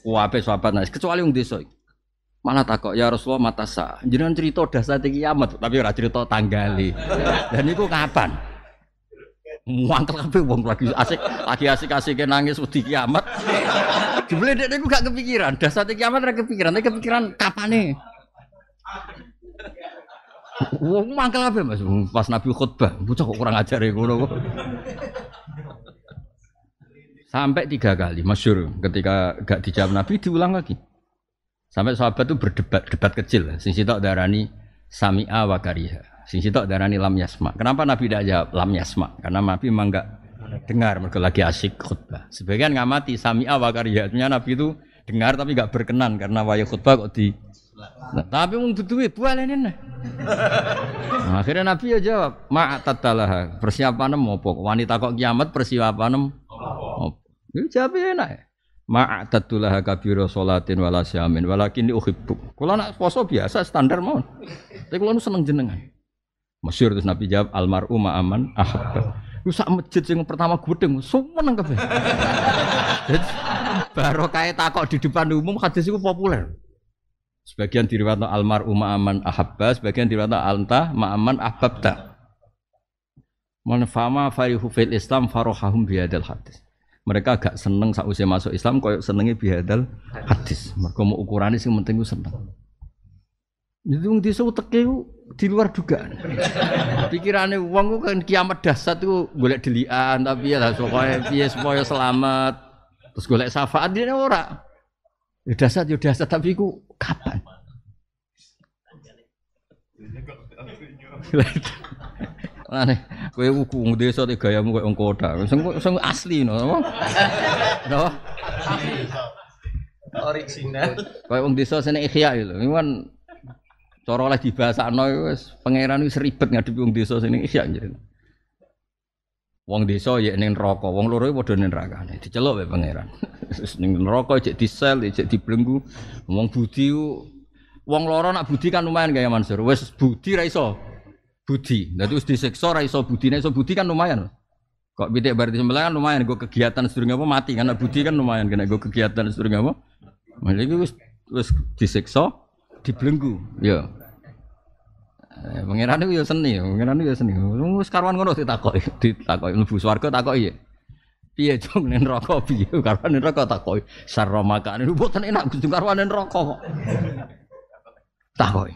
Kuabe sahabat nangis kecuali wong disu. Malah takok ya Rasulullah mata sa. jangan cerita udah saat kiamat, tapi orang cerita tanggali. Dan itu kapan? muangkel kabeh wong lagi asik, lagi asik-asike nangis udah kiamat. Jebule dek niku gak kepikiran, dasar kiamat ora kepikiran, tapi kepikiran kapan nih? Wong mangkel apa Mas, pas Nabi khutbah, bocah kok kurang ajar ya ngono Sampai tiga kali masyur ketika gak dijawab Nabi diulang lagi. Sampai sahabat itu berdebat, debat kecil. Ya. Sing sitok darani sami'a wa kariha. Sing sitok darani lam yasma. Kenapa Nabi tidak jawab lam yasma? Karena Nabi memang enggak dengar mereka lagi asyik khutbah. Sebagian enggak mati sami'a wa kariha. Artinya Nabi itu dengar tapi enggak berkenan karena waya khutbah kok di Nah, tapi mung duwe duit, ini nah, Akhirnya Nabi ya jawab, "Ma tatalah persiapanem opo? Wanita kok kiamat persiapanem Oh, Ya jawabnya enak ya ma'atadullah kabiro sholatin wala syamin walakin ini uhibbuk. Kalau anak poso biasa standar mau Tapi kalau nu seneng jenengan. Masyur terus Nabi jawab almaru ma'aman ahabba. Ku sak masjid yang pertama gedeng seneng Baru kayak takok di depan umum hadis itu populer. Sebagian diriwata almaru ma'aman ahabba, sebagian diriwata alta ma'aman ahbabta. Man fama farihu fil Islam farohahum biadil hadis mereka agak seneng saat usia masuk Islam koyok senengnya bihadal hadis mereka mau ukurannya sih penting seneng itu yang desa uteke di luar dugaan pikirannya uang kan kiamat dahsyat gue liat delian tapi ya lah supaya dia supaya selamat terus liat syafaat dia ora ya dahsyat ya dahsyat tapi ku kapan nih, kowe wuku wong desa te gayamu koyo wong kota. Sing sing asli no. No. Original. Koyo wong desa sene ihya lho. Iwan cara oleh dibasakno wis pangeran wis ribet ngadepi wong desa sene ihya jadi. Wong desa ya ning neraka, wong loro padha ning nerakane. Diceluk wae pangeran. Terus ning neraka cek disel, cek dibelenggu. Wong budi wong loro nak budi kan lumayan kaya Mansur. wes budi raiso budi. Jadi harus disiksa so iso budi, nek iso budi kan lumayan. Kok pitik berarti sembelah kan lumayan gue kegiatan sedurunge apa mati karena budi kan lumayan kena gue kegiatan sedurunge apa. Malah iki wis wis disiksa, dibelenggu. Ya. Eh, pangeran itu ya seni, pangeran itu ya seni. Wis karuan ngono ditakoki, ditakoki mlebu swarga takoki ya. Piye jong ning neraka piye karuan takoi. neraka takoki. Sarra makane mboten enak Gusti karuan ning neraka kok. Takoki.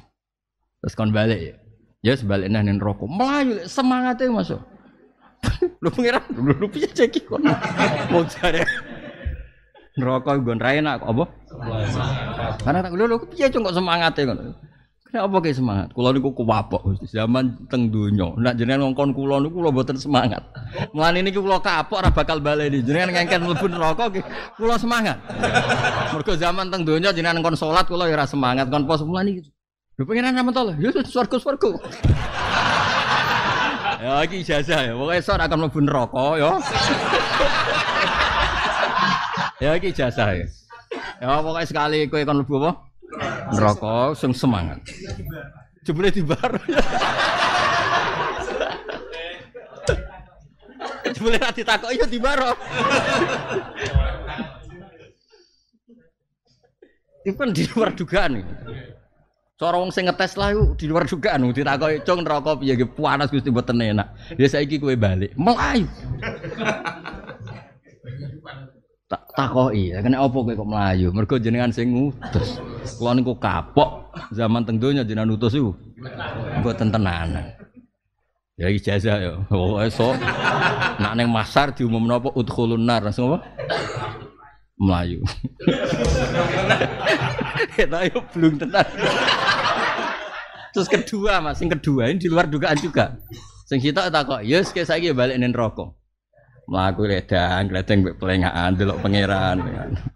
Terus kon balik ya. Ya sebaliknya nih rokok melayu semangatnya masuk. lu pengiran dulu lu piye ceki kok. Mau cari rokok gue nak enak apa? Karena tak lu kok piye kok kan. Kenapa kayak semangat? Kulo niku kuwapok zaman teng Nak Nak jenengan ngongkon kulo niku kulo boten semangat. Mulane niki kulo kapok ora bakal di Jenengan ngengken mlebu neraka kulo semangat. Mergo zaman teng dunyo jenengan ngongkon salat kulo ya ora semangat, kon pos mulane Lu pengen sama tol? Ya swarga swarga. ya iki jasa ya. Pokoke sor akan mlebu neraka ya. ya iki jasa ya. Ya pokoknya sekali kowe akan mlebu apa? Neraka sing semangat. Jebule di bar. Jebule ra ditakoki yo ya di bar. Oh. Itu kan di luar dugaan. ini. Cara wong sing ngetes lah yuk di luar juga anu ditakoki cung neraka piye ge panas Gusti mboten enak. Ya saiki kowe balik. Melayu. Tak takoki, ya, kena opo kowe kok melayu? Mergo jenengan sing ngutus. Kula niku kapok zaman teng donya jenengan utus iku. Mboten tenanan. Ya ijazah ya. oh sok nak ning masar diumumno apa udkhulun nar langsung apa? Melayu. Kita ayo belum tenang. Terus kedua mas, yang kedua ini di luar dugaan juga. Sing kita tak kok, yes kayak saya balik nih rokok. Melaku redan, keliatan gue pelengahan, dulu pangeran.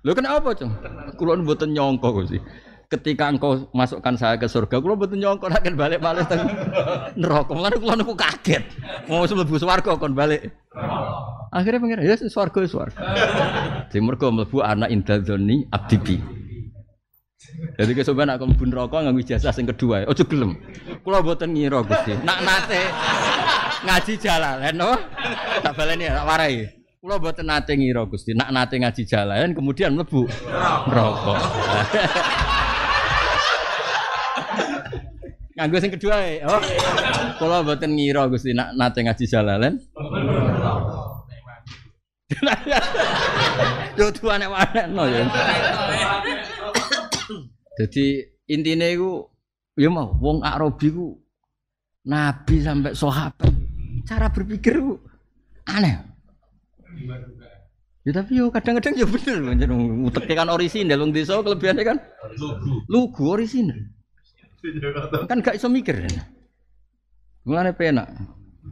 Lu kenapa cung? Kulon buatan nyongkok sih. Ketika engkau masukkan saya ke surga, kulon buton nyongkok akan balik balik teng neraka. Melainkan kulon aku kaget. Mau sebelum swarga kon balik. Akhirnya pangeran, yes swarga swarga. Timur kau melbu anak doni abdibi. Jadi kesuk nak pun rokok nganggo jasa sing kedua. Ojo gelem. Kalau mboten ngira Gusti. Nak nate ngaji jalan, no? Tak ya tak warai. Kalau buatan nate ngira Gusti. Nak nate ngaji jalan, kemudian mlebu rokok. Nganggo sing kedua ae. Eh, oh. Kula mboten ngira Gusti nak nate ngaji jalalan. Yo tuane wae no ya. Jadi intinya itu ya mau wong Arabi ku nabi sampai sahabat cara berpikir ku aneh. Ya tapi yo kadang-kadang yo bener pancen uteke kan orisinal wong desa kelebihannya kan lugu. Lugu orisinal. Kan gak iso mikir. Mulane penak.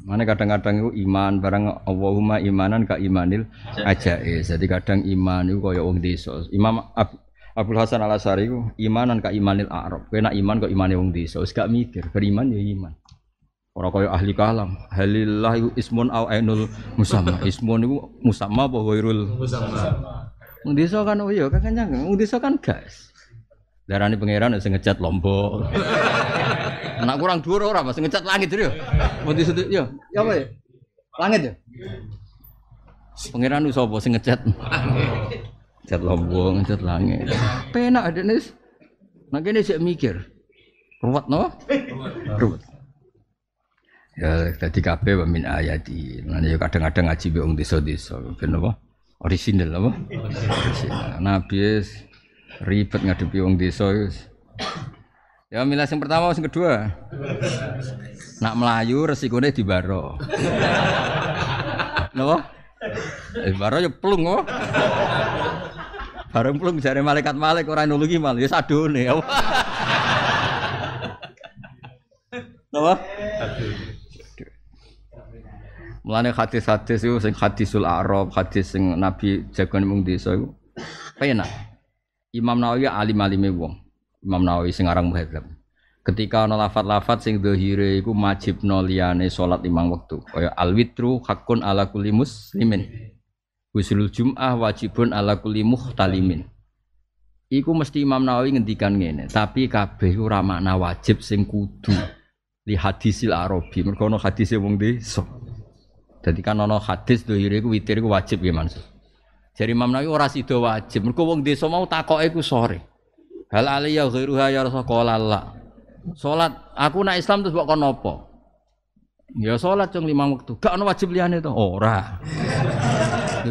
Mana kadang-kadang itu iman barang Allahumma imanan kak imanil aja eh. Jadi kadang iman itu kaya wong desa. Imam Abdul Hasan Al Asari ku imanan ka imanil Arab. Kena iman kok imane wong desa. Wis gak mikir, beriman ya iman. Ora kaya ahli kalam. Halillah iku ismun au ainul musamma. Ismun iku musamma apa musamma. Wong desa kan oh iya kan kenyang. Kan wong desa kan gas. Darani pangeran sing ngecat lombok. Anak kurang dhuwur ora Mas ngecat langit yo. Wong desa yo. Iya. Ya apa ya? Langit ya? Pangeran sapa sing ngecat? cat lombong, cat langit. Penak ada nih. Nah kene sik mikir. Ruwet no? Ruwet. Ya tadi kabeh wa min di. Nah ya kadang-kadang ngaji be wong desa kenapa? ben apa? Orisinal apa? Orisinal. Nah, ribet ngadepi wong desa wis. Ya milas yang pertama sing kedua. Nak melayu resikone dibaro. Napa? Eh, Baro ya plung kok. Bareng pulang jare malaikat malaikat orang nulungi malah ya sadone. Napa? Mulane hadis-hadis itu sing hadisul Arab, hadis sing Nabi jagone mung desa iku penak. Imam Nawawi alim-alime wong. Imam Nawawi sing aran muhadzab. Ketika ana lafat-lafat sing dhahire iku majibno liyane salat limang wektu. Kaya al-witru hakun ala kulli muslimin. Husulul Jum'ah wajibun ala kulli muhtalimin. Iku mesti Imam Nawawi ngendikan ngene, tapi kabeh ora makna wajib sing kudu. Li hadisil Arabi, mergo ana hadise wong desa. Dadi kan ana hadis dhuhire iku witir iku wajib ya Mansur. Jadi Imam Nawawi ora sida wajib, mergo wong desa mau takoke iku sore. Hal aliyya ghairuha ya Rasulullah. Salat, aku nak Islam terus kok nopo. Ya salat cung lima waktu. Gak ana wajib liyane to. Ora.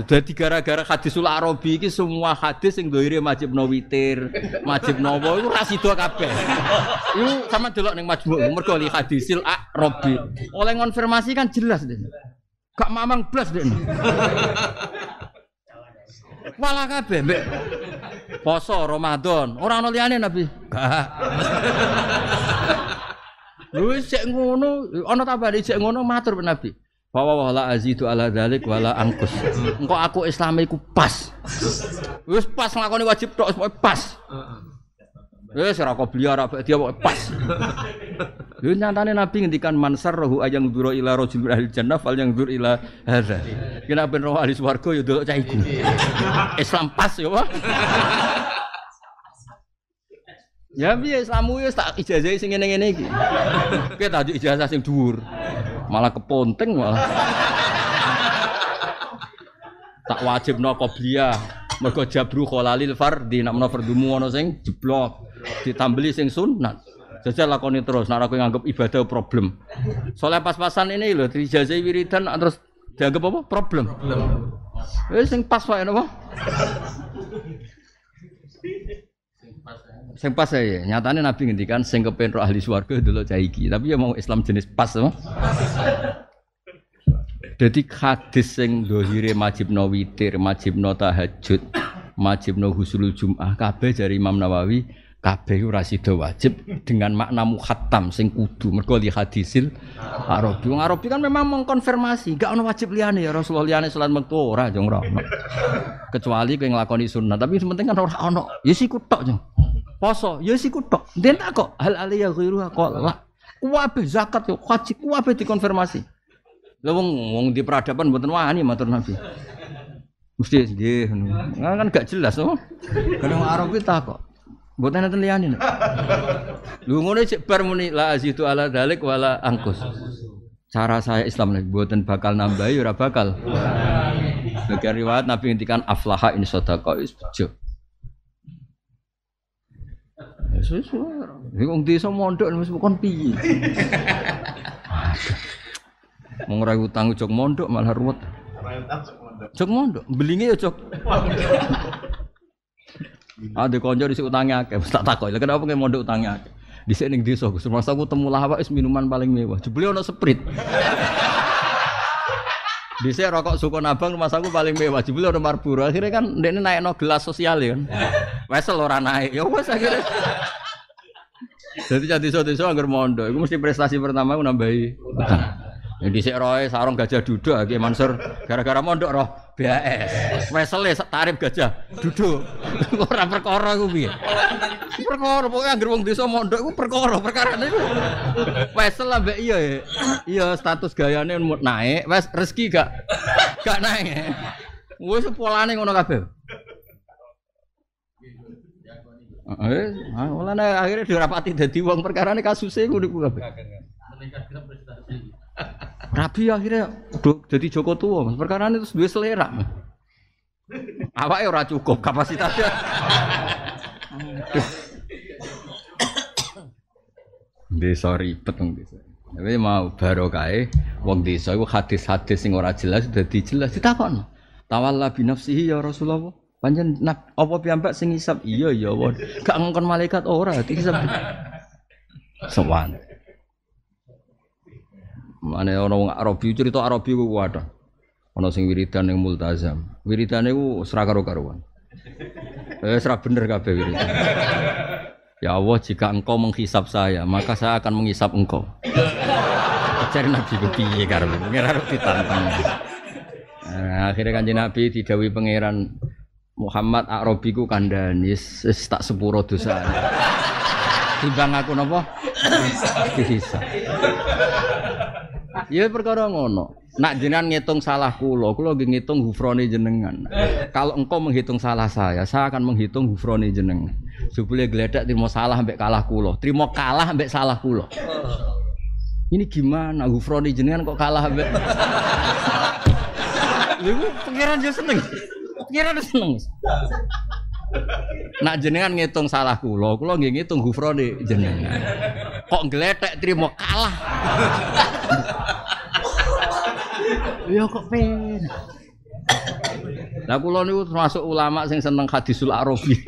Dadi nah, gara-gara hadis ul Arabi iki semua hadis sing doire majib no witir, majib nopo itu ra sida kabeh. itu sama delok umur majmu mergo li hadisil Arabi. Oleh konfirmasi kan jelas deh. Kak mamang blas deh. Walah kabeh mbek poso Ramadan. orang ana Nabi. Gak. Lu sik ngono, ana tambah sik ngono matur Nabi. Bahwa wala azidu ala dalik wala angkus. Engkau aku Islam iku pas. Wis pas nglakoni wajib tok pas. Wis ora qobliyah ora dia pas. Lha nyatane Nabi ngendikan mansar rohu ayang dzura ila rajul ahli jannah fal yang dzur ila hadza. Kena ben roh ahli swarga ya delok cah iku. Islam pas ya apa? Ya piye Islammu ya tak ijazahi sing ngene-ngene iki. Kowe tak ijazah sing dhuwur malah ponteng malah. tak wajib no qobliyah. Mergo jabru khalalil fardi nak menawa fardumu ana sing jeblok ditambeli sing sunat. Jajal lakoni terus, nak aku nganggep ibadah problem. Soalnya pas-pasan ini loh, dijajai wiridan terus dianggap apa? Problem. Problem. Wis eh, sing pas wae napa? Seng pas saya ya, nyatanya nabi ngendikan sing kepen ahli suarga dulu iki tapi ya mau Islam jenis pas sama ya, jadi hadis sing dohire no witir no tahajud no husul jum'ah kabeh dari Imam Nawawi kabeh ora sida wajib dengan makna muhattam sing kudu mergo li hadisil Arabi wong Arabi kan memang mengkonfirmasi gak ono wajib liane ya Rasulullah liyane salat metu ora jong kecuali kowe nglakoni sunnah tapi sementing kan ora ono ya kutok jong poso ya sih kutok den tak kok hal aliya kok lah kuwabe zakat yo wajib kuwabe dikonfirmasi lo wong wong di peradaban buatan wani matur nabi mesti sih nggak kan gak jelas no oh. kalau Arab kita kok Buatan nanti lianin. Lu ngono cek permuni lah la ala dalik wala angkus. Cara saya Islam nih, buatan bakal nambah, ya bakal. Bagi riwayat Nabi intikan aflaha ini sodako is Ya, Susu. wis wong desa mondok wis kon piye. Wong ora utang jog mondok malah ruwet. Ora utang jog mondok. Jog mondok, belinge Ada ya, ah, konjor di utangnya akeh, tak takoi. kenapa nggak mondok utangnya Di sini di desa semasa aku temu lahwa es minuman paling mewah. Jebule ono sprit. Dhisik rokok suku nabang rumah aku paling mewah, jebule ora marburu akhirnya kan naik no gelas sosial ya. Kan. Wesel orang naik. Ya wes akhire. Jadi jadi desa-desa anggar mondo, itu mesti prestasi pertama aku nambahi. Nah, ya di sini roe sarong gajah duda Ki Mansur gara-gara mondok roh. BAS. Wesele tarif gajah duduk. Ora perkara iku piye. Perkara pokoke anggere wong desa mondok iku perkara, ini, iku. lah ambek iya ya. Iya status gayanya mau naik, wes rezeki gak gak naik. gue polane ngono kabel, Eh, malah akhirnya dirapati dadi perkara ini kasusnya gue niku kabeh. Meningkat Rabi akhirnya udah jadi Joko tua, mas. Perkara itu dua selera. apa ya orang cukup kapasitasnya. desa ribet wong desa. Tapi mau baru barokae wong desa itu hadis-hadis yang orang jelas sudah dijelas, ditakon. Tawalla bi nafsihi ya Rasulullah. Panjen nak apa piambak sing isap? Iya ya, Gak ngongkon malaikat ora dihisap. So, mana orang Arab Arabi cerita Arabi gue ada, orang sing wiridan yang Multazam. wiridan itu seragam karuan. Eh sira bener kabeh wiridan. Ya Allah, jika engkau menghisap saya, maka saya akan menghisap engkau. Cari Nabi kepiye karena pangeran ditantang. Nah, akhirnya kan Nabi didawi pangeran Muhammad Arabiku kandanis tak sepuro dosa. Timbang aku nopo? bisa Ya perkara ngono. Nak jenengan ngitung salah kula, kula nggih ngitung hufrone jenengan. Kalau engkau menghitung salah saya, saya akan menghitung hufrone jenengan. Supaya geledek, terima salah ambek kalah kula, terima kalah ambek salah kula. Ini gimana hufrone jenengan kok kalah ambek Lha pengiran yo seneng. Pengiran seneng. Nak jenengan ngitung salah kulo, kulo nggih ngitung gufrone jenengan. Kok ngletek terima kalah. Ya kok pen. Lah kulo niku termasuk ulama sing seneng hadisul arabi.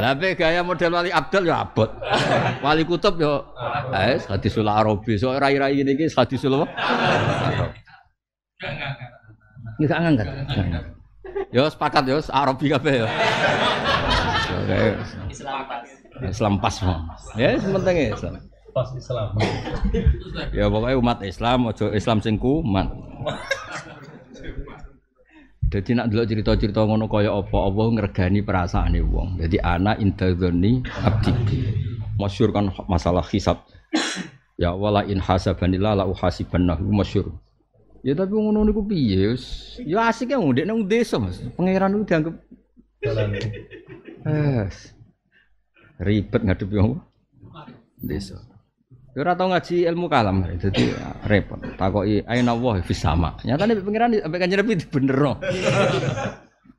Tapi gaya model Wali Abdul ya abot. Wali Kutub ya eh hadisul arabi. So rai-rai ngene iki hadisul apa? Enggak enggak. Enggak Yo sepakat yo Arabi kabeh yo. Islam pas. Islam pas. Ya sementinge ya, Islam. Pas Islam. ya pokoknya umat Islam ojo Islam sing kuman. Jadi nak dulu cerita-cerita ngono kaya apa Allah ngergani perasaane wong. Jadi anak intadzoni abdi. Masyur kan masalah hisab. Ya wala in hasabanillah la uhasibannahu masyur. Ya tapi ngono niku piye wis ya asik ya ndek nang desa Mas. Pangeran niku dianggap Ribet ngadepi apa? Desa. Ya ora tau ngaji ilmu kalam, dadi ya, repot. Takoki aina Allah fi sama. Nyatane pangeran sampai kanjeng Nabi bener.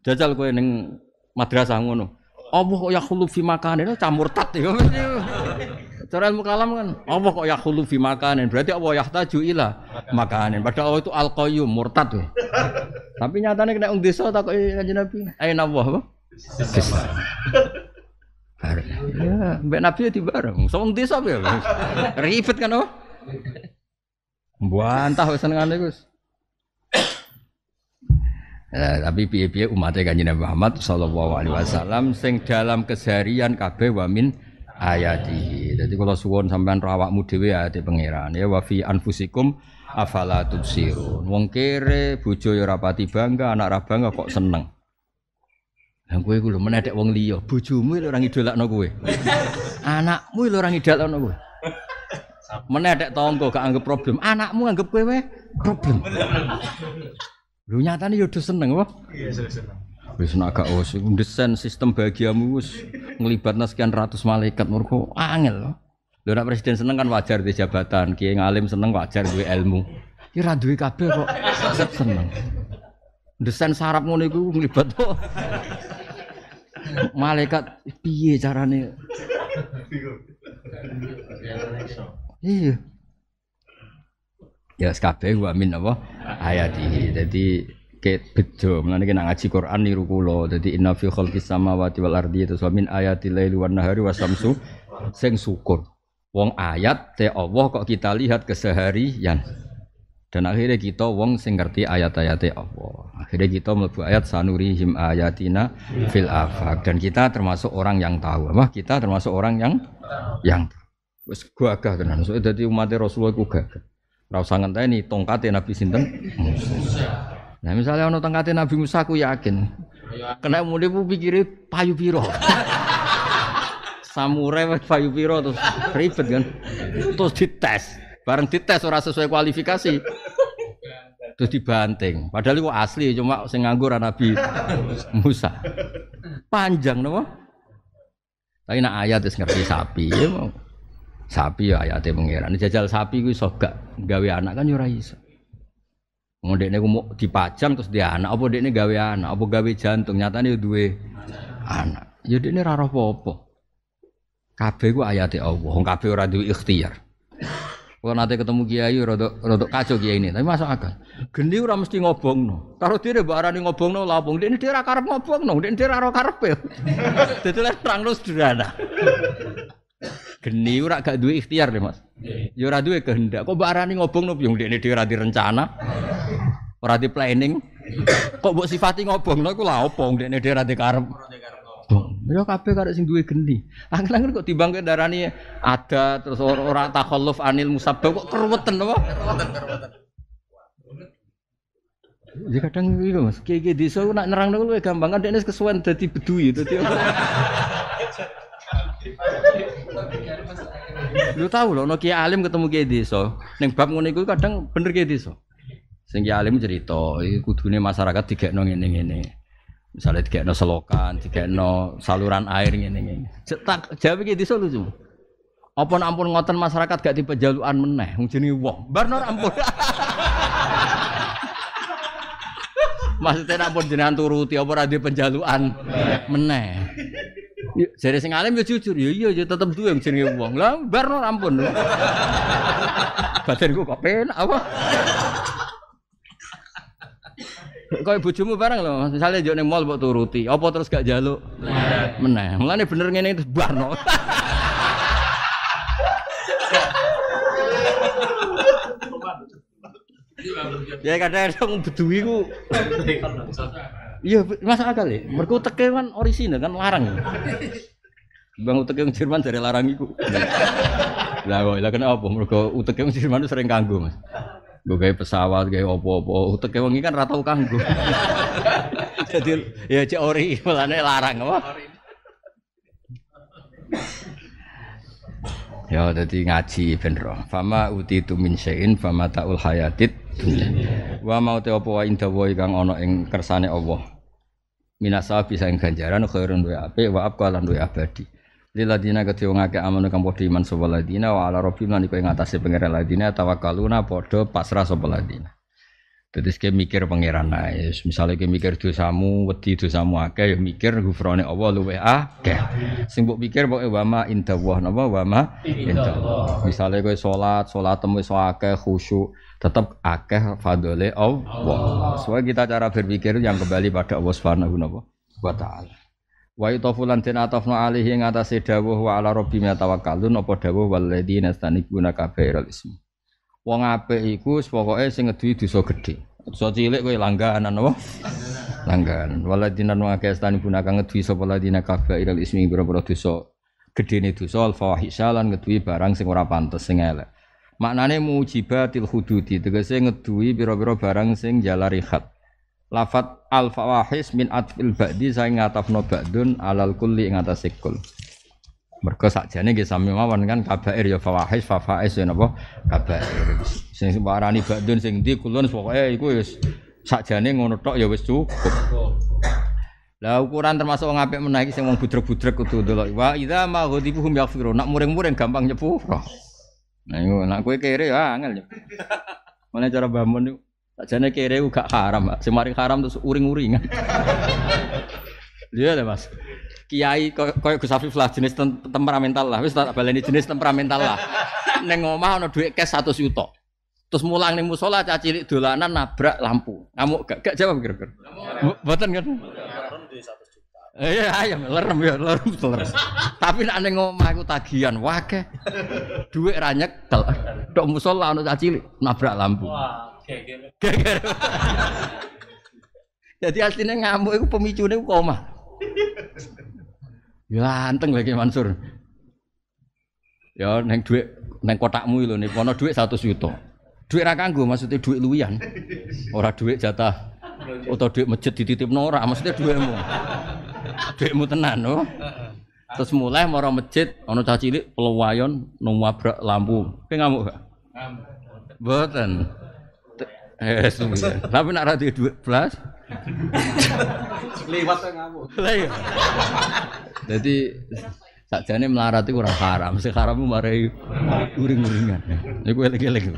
Jajal kowe ning madrasah ngono. Allah ya khulu fi makane campur tat ya. Cara ilmu kalam kan Allah kok yahulu fi makanin. Berarti Allah yahtaju ila makanin. Padahal Allah itu al-qayyum, murtad. Ya. Tapi nyatanya kena ung desa tak kaya kanjeng Nabi. Ayin Allah apa? Ya, mbak Nabi ya di bareng. ung desa ya. Ribet kan oh. Buantah tahu senengane Gus. Ya, tapi piye-piye umatnya kan Nabi Muhammad sallallahu alaihi wasallam sing dalam keseharian kabeh wamin min ayatihi. Jadi kalau suwon sampean rawakmu dewi ya di pangeran ya wafi anfusikum afala tubsirun. Wong kere bojo ya rapati bangga, anak ra bangga kok seneng. Lah kowe iku lho menedek wong liya, bojomu lho ora ngidolakno kowe. Anakmu lho ora no kowe. Menedek tangga gak anggap problem, anakmu anggap kowe problem. Lho nyatane ya do seneng apa? Iya, seneng. Wis nak gak desain sistem bahagiamu wis nglibatna sekian ratus malaikat murko angel. Lho nek presiden seneng kan wajar di jabatan, kiai ngalim seneng wajar duwe ilmu. Ki ra duwe kabeh kok seneng. Desain sarap ngono iku nglibat kok. Malaikat piye carane? Iya. Ya yes, gua amin min apa ini jadi sedikit bejo. Mulane nek ngaji Quran niru kula. Dadi inna fi khalqis samawati wal ardi itu min ayati laili wan nahari wasamsu sing syukur. Wong ayat te Allah kok kita lihat keseharian. Dan akhirnya kita wong sing ngerti ayat-ayat Allah. Akhirnya kita mlebu ayat sanurihim ayatina fil afaq dan kita termasuk orang yang tahu. Wah, kita termasuk orang yang yang wis gagah tenan. So dadi umat Rasulullah ku gagah. Ora usah ngenteni tongkate Nabi sinten? Nah misalnya ono tengkatin Nabi Musa aku yakin. Kena mule bu pikirin payu piro. Samurai wis payu piro terus ribet kan. Terus dites. Bareng dites ora sesuai kualifikasi. Terus dibanting. Padahal itu asli cuma sing Nabi Musa. Panjang nopo? Tapi nak ayat wis ngerti sapi ya Sapi ya ayatnya pengiran. Jajal sapi gue sok gak gawe anak kan yo ya ora Mau oh, dekne mau dipajang terus dia anak, apa nih gawe anak, apa gawe jantung, nyata nih duwe anak. Ya ini raro roh apa Kafe Kabeh ku ayate Allah, hong kafe ora duwe ikhtiar. Kalau nanti ketemu kiai rodo rodo kacau kiai ini, tapi masuk akal. Gendi ora mesti ngobong no. Taruh dia barani ngobong no lapung. Dia ini dia karep ngobong no. Dia ini dia karep ya. Jadi lah terang terus sederhana. Geni ora gak duwe ikhtiar deh mas. Ya ora duwe kehendak. Kok barani ngobong no? Yang dia ini dia rencana ora di planning. Kok mbok sifati ngobong lho iku lha opo ndekne dhewe ora dikarep. Ya kabeh karo sing duwe geni. Angel-angel kok timbang nih ada terus ora takhalluf anil Musabek kok keruweten apa? Ya kadang gitu Mas, kiye-kiye desa nak nerang dulu gampang kan dekne kesuwen dadi bedui dadi Lu tahu loh, no kiai alim ketemu kiai desa. Neng bab ngono iku kadang bener kiai desa. Sing alim cerita, kudune masyarakat digekno ngene-ngene. Misalnya digekno selokan, digekno saluran air ngene-ngene. Cetak jawab iki diso lucu. Apa ampun ngoten masyarakat gak tipe jalukan meneh wong jenenge wong. Barno ampun. Maksudnya ampun pun jenengan turuti apa ora penjaluan meneh. jadi sing alim ya jujur, ya iya ya tetep duwe jenenge wong. Lah barno ampun. Badanku kok penak apa? Kau cuma bareng loh. Misalnya jual neng mall buat turuti. Apa terus gak jaluk? Meneh. Mulane bener ngene terus barno. ya kadang-kadang bedui ku iya masak akal ya mereka teke kan orisinal kan larang bang uteke yang Jerman dari larang iku lah kok lah kenapa mereka uteke yang Jerman itu sering kanggo mas Gue kayak pesawat, kayak opo-opo. Utek wong kan rata gue Jadi ya cek ori, larang apa? ya jadi ngaji benro Fama uti min syai'in fama ta'ul hayatit Wa mau te wa wae boi kang ono ing kersane Allah. Minasa bisa ing ganjaran khairun wa ape wa abqa lan abadi. Liladina kedhe wong akeh amanu kang padha iman sapa ladina wa ala rabbihim lan iku ing atase pangeran ladina tawakkaluna pasra pasrah sapa ladina. Dadi ke mikir pangeran ae. Misale ke mikir dosamu wedi samu akeh ya mikir gufrone Allah luwe akeh. Sing mbok pikir pokoke wa ma indallah napa wa ma misalnya Misale kowe salat, salatmu iso akeh khusyuk tetap akeh fadole Allah. Soalnya kita cara berpikir yang kembali pada Allah Subhanahu wa taala wa itafulan den atofno alihi ing atase dawuh wa ala rabbina tawakkalun apa dawuh walladzina yastanibuna kabairal ismi wong apik iku pokoke sing ngeduwi dosa gedhe dosa cilik kowe langganan apa langganan walladzina wa yastanibuna kang ngeduwi sapa ladzina kabairal ismi boro-boro dosa gedene dosa al fawahisya lan ngeduwi barang sing ora pantes sing elek maknane mujibatil hududi tegese ngeduwi pira-pira barang sing jalari khat lafat al fawahis min atfil ba'di saya ngatafno ba'dun alal kulli ing atas sikul mergo sakjane nggih sami mawon kan kabair ya fawahis fafais ya napa kabair sing warani ba'dun sing ndi kulun pokoke iku wis sakjane ngono tok ya wis cukup Lah ukuran termasuk wong apik menaiki sing wong budrek-budrek kudu ndelok. Wa idza ma ghadibuhum yaghfiru. Nak muring-muring gampang nyepuh. Nah, nak kowe kere ya angel. Mana ya. cara bangun niku? Sajane kere gak haram, semarin haram terus uring-uringan. Iya deh Mas. Kiai kau Gus Afif lah jenis tem temperamental lah, wis tak baleni jenis temperamental lah. neng omah ono duit cash 100 juta. Terus mulang ning musola caci dolanan nabrak lampu. Ngamuk gak gak jawab kira-kira. Mboten kan? Iya, ayo iya, lerem ya, lerem lerem Tapi nek ning omah aku tagihan wake. duit ra nyekel. dok musola ono caci nabrak lampu. Wah. Geger. Jadi aslinya ngamuk itu pemicunya itu koma. Ya anteng lagi Mansur. Ya neng duit neng kotakmu itu nih, kono duit satu juta. Duit rakan gue maksudnya duit luwian. Ora duit jatah atau duit masjid dititip nora? maksudnya duitmu. Duitmu tenan no. Terus mulai orang masjid orang cah cilik peluwayon nang lampu. kayak ngamuk gak? Ngamuk. Mboten. Eh, sembilan. Ya. Tapi nak radio dua belas. Lewat ngamuk. Lah Jadi iya. Jadi sakjane melarat itu kurang haram. Sing haram marai uring-uringan. Ini gue lagi-lagi.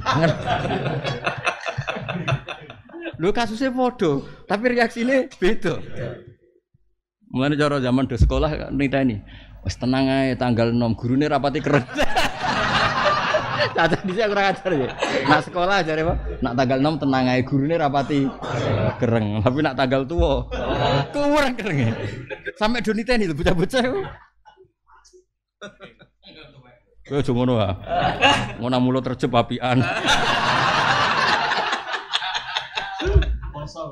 Lu kasusnya foto, tapi reaksinya beda. Mana cara zaman di sekolah niteni. Wis tenang aja tanggal 6 gurune rapati keren di sini kurang ajar ya. Nak sekolah ajare ya, Pak. Nak tanggal 6 tenang aja guru gurune rapati kereng. Tapi nak tanggal tua kurang kereng. ya. Sampai doniten itu bocah-bocah. Kowe aja ngono ha. Ngono mulut terjep apian. Poso.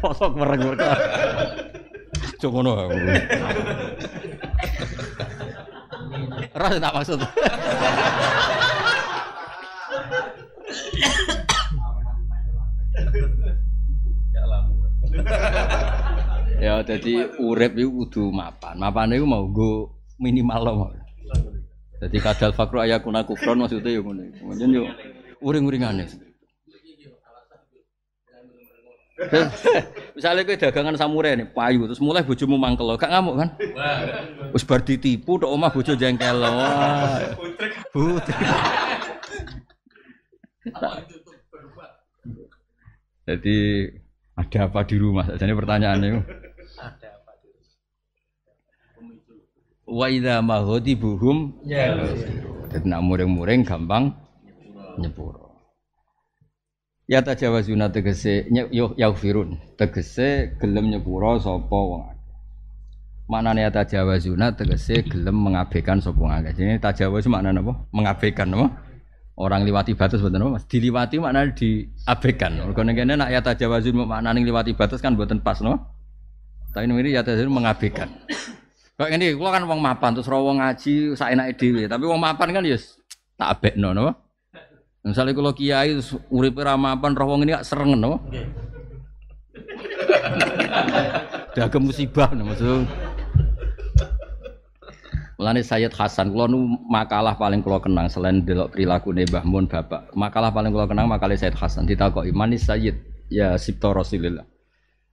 Poso mereng-mereng. Aja Roh ya tak maksud. ya jadi urep itu kudu mapan. Mapan itu mau go minimal loh Jadi kadal fakru aku kufron maksudnya yang ngono. Kemudian yuk uring ya. Misalnya kayak dagangan samurai nih payu terus mulai bojomu mangkel lo, kak ngamuk kan? terus bar ditipu tok omah bojo jengkel lo. Putri. Jadi ada apa di rumah? Jadi pertanyaannya itu. Ada apa di rumah? Wa idha mahodi buhum ya. Jadi nak muring-muring gampang nyepuro. Ya Jawazuna tegese yo yaufirun tegese gelem nyepuro sapa wong akeh. Maknane ya jawazuna tegese gelem mengabaikan sapa wong akeh. Jadi jawaz maknane apa? Mengabaikan apa? Orang liwati batas mboten apa? Mas? Diliwati maknane diabaikan. Mergo nek kene nak ya jawazun maknane liwati batas kan mboten pas no. Tapi ini ya tajawazun mengabaikan. Kok ini kula kan wong mapan terus ora wong ngaji sak enake dhewe, tapi wong mapan kan ya tak abekno napa? No? Misalnya kalau kiai urip ramapan, mapan roh ini gak sereng no. Dah ke musibah no maksud. Mulane Sayyid Hasan kalau nu makalah paling kalau kenang selain delok prilakune Mbah Mun Bapak. Makalah paling kalau kenang makalah Sayyid Hasan ditakoki Imani Sayyid ya Sipto Rasulillah.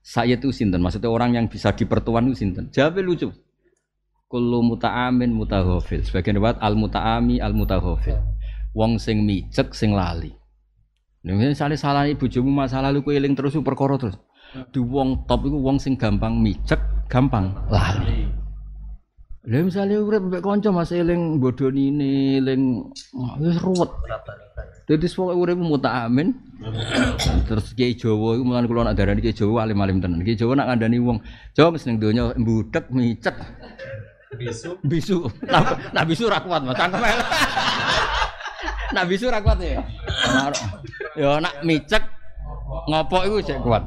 Sayyid itu sinten? Maksudnya orang yang bisa dipertuan itu sinten? Jawabnya lucu. Kullu muta'amin mutaghafil. Sebagian debat, al muta'ami al mutaghafil wong sing micek sing lali. Nek misale salahane bojomu masa lalu kowe eling terus perkara terus. Di wong top iku wong sing gampang micek, gampang lali. Lah misale urip mbek kanca Mas eling bodonine, eling wis ruwet. Jadi semua urip muta amin. Terus kiai Jawa iku mulan kula nak darani kiai Jawa alim-alim tenan. Kiai Jawa nak ngandani wong, Jawa mesti ning donya mbudhek micet. Bisu. Bisu. Nah, bisu ra kuat, Mas. Cangkem. Nabi Su kuat ya. Yo nak micek ngopok itu cek kuat.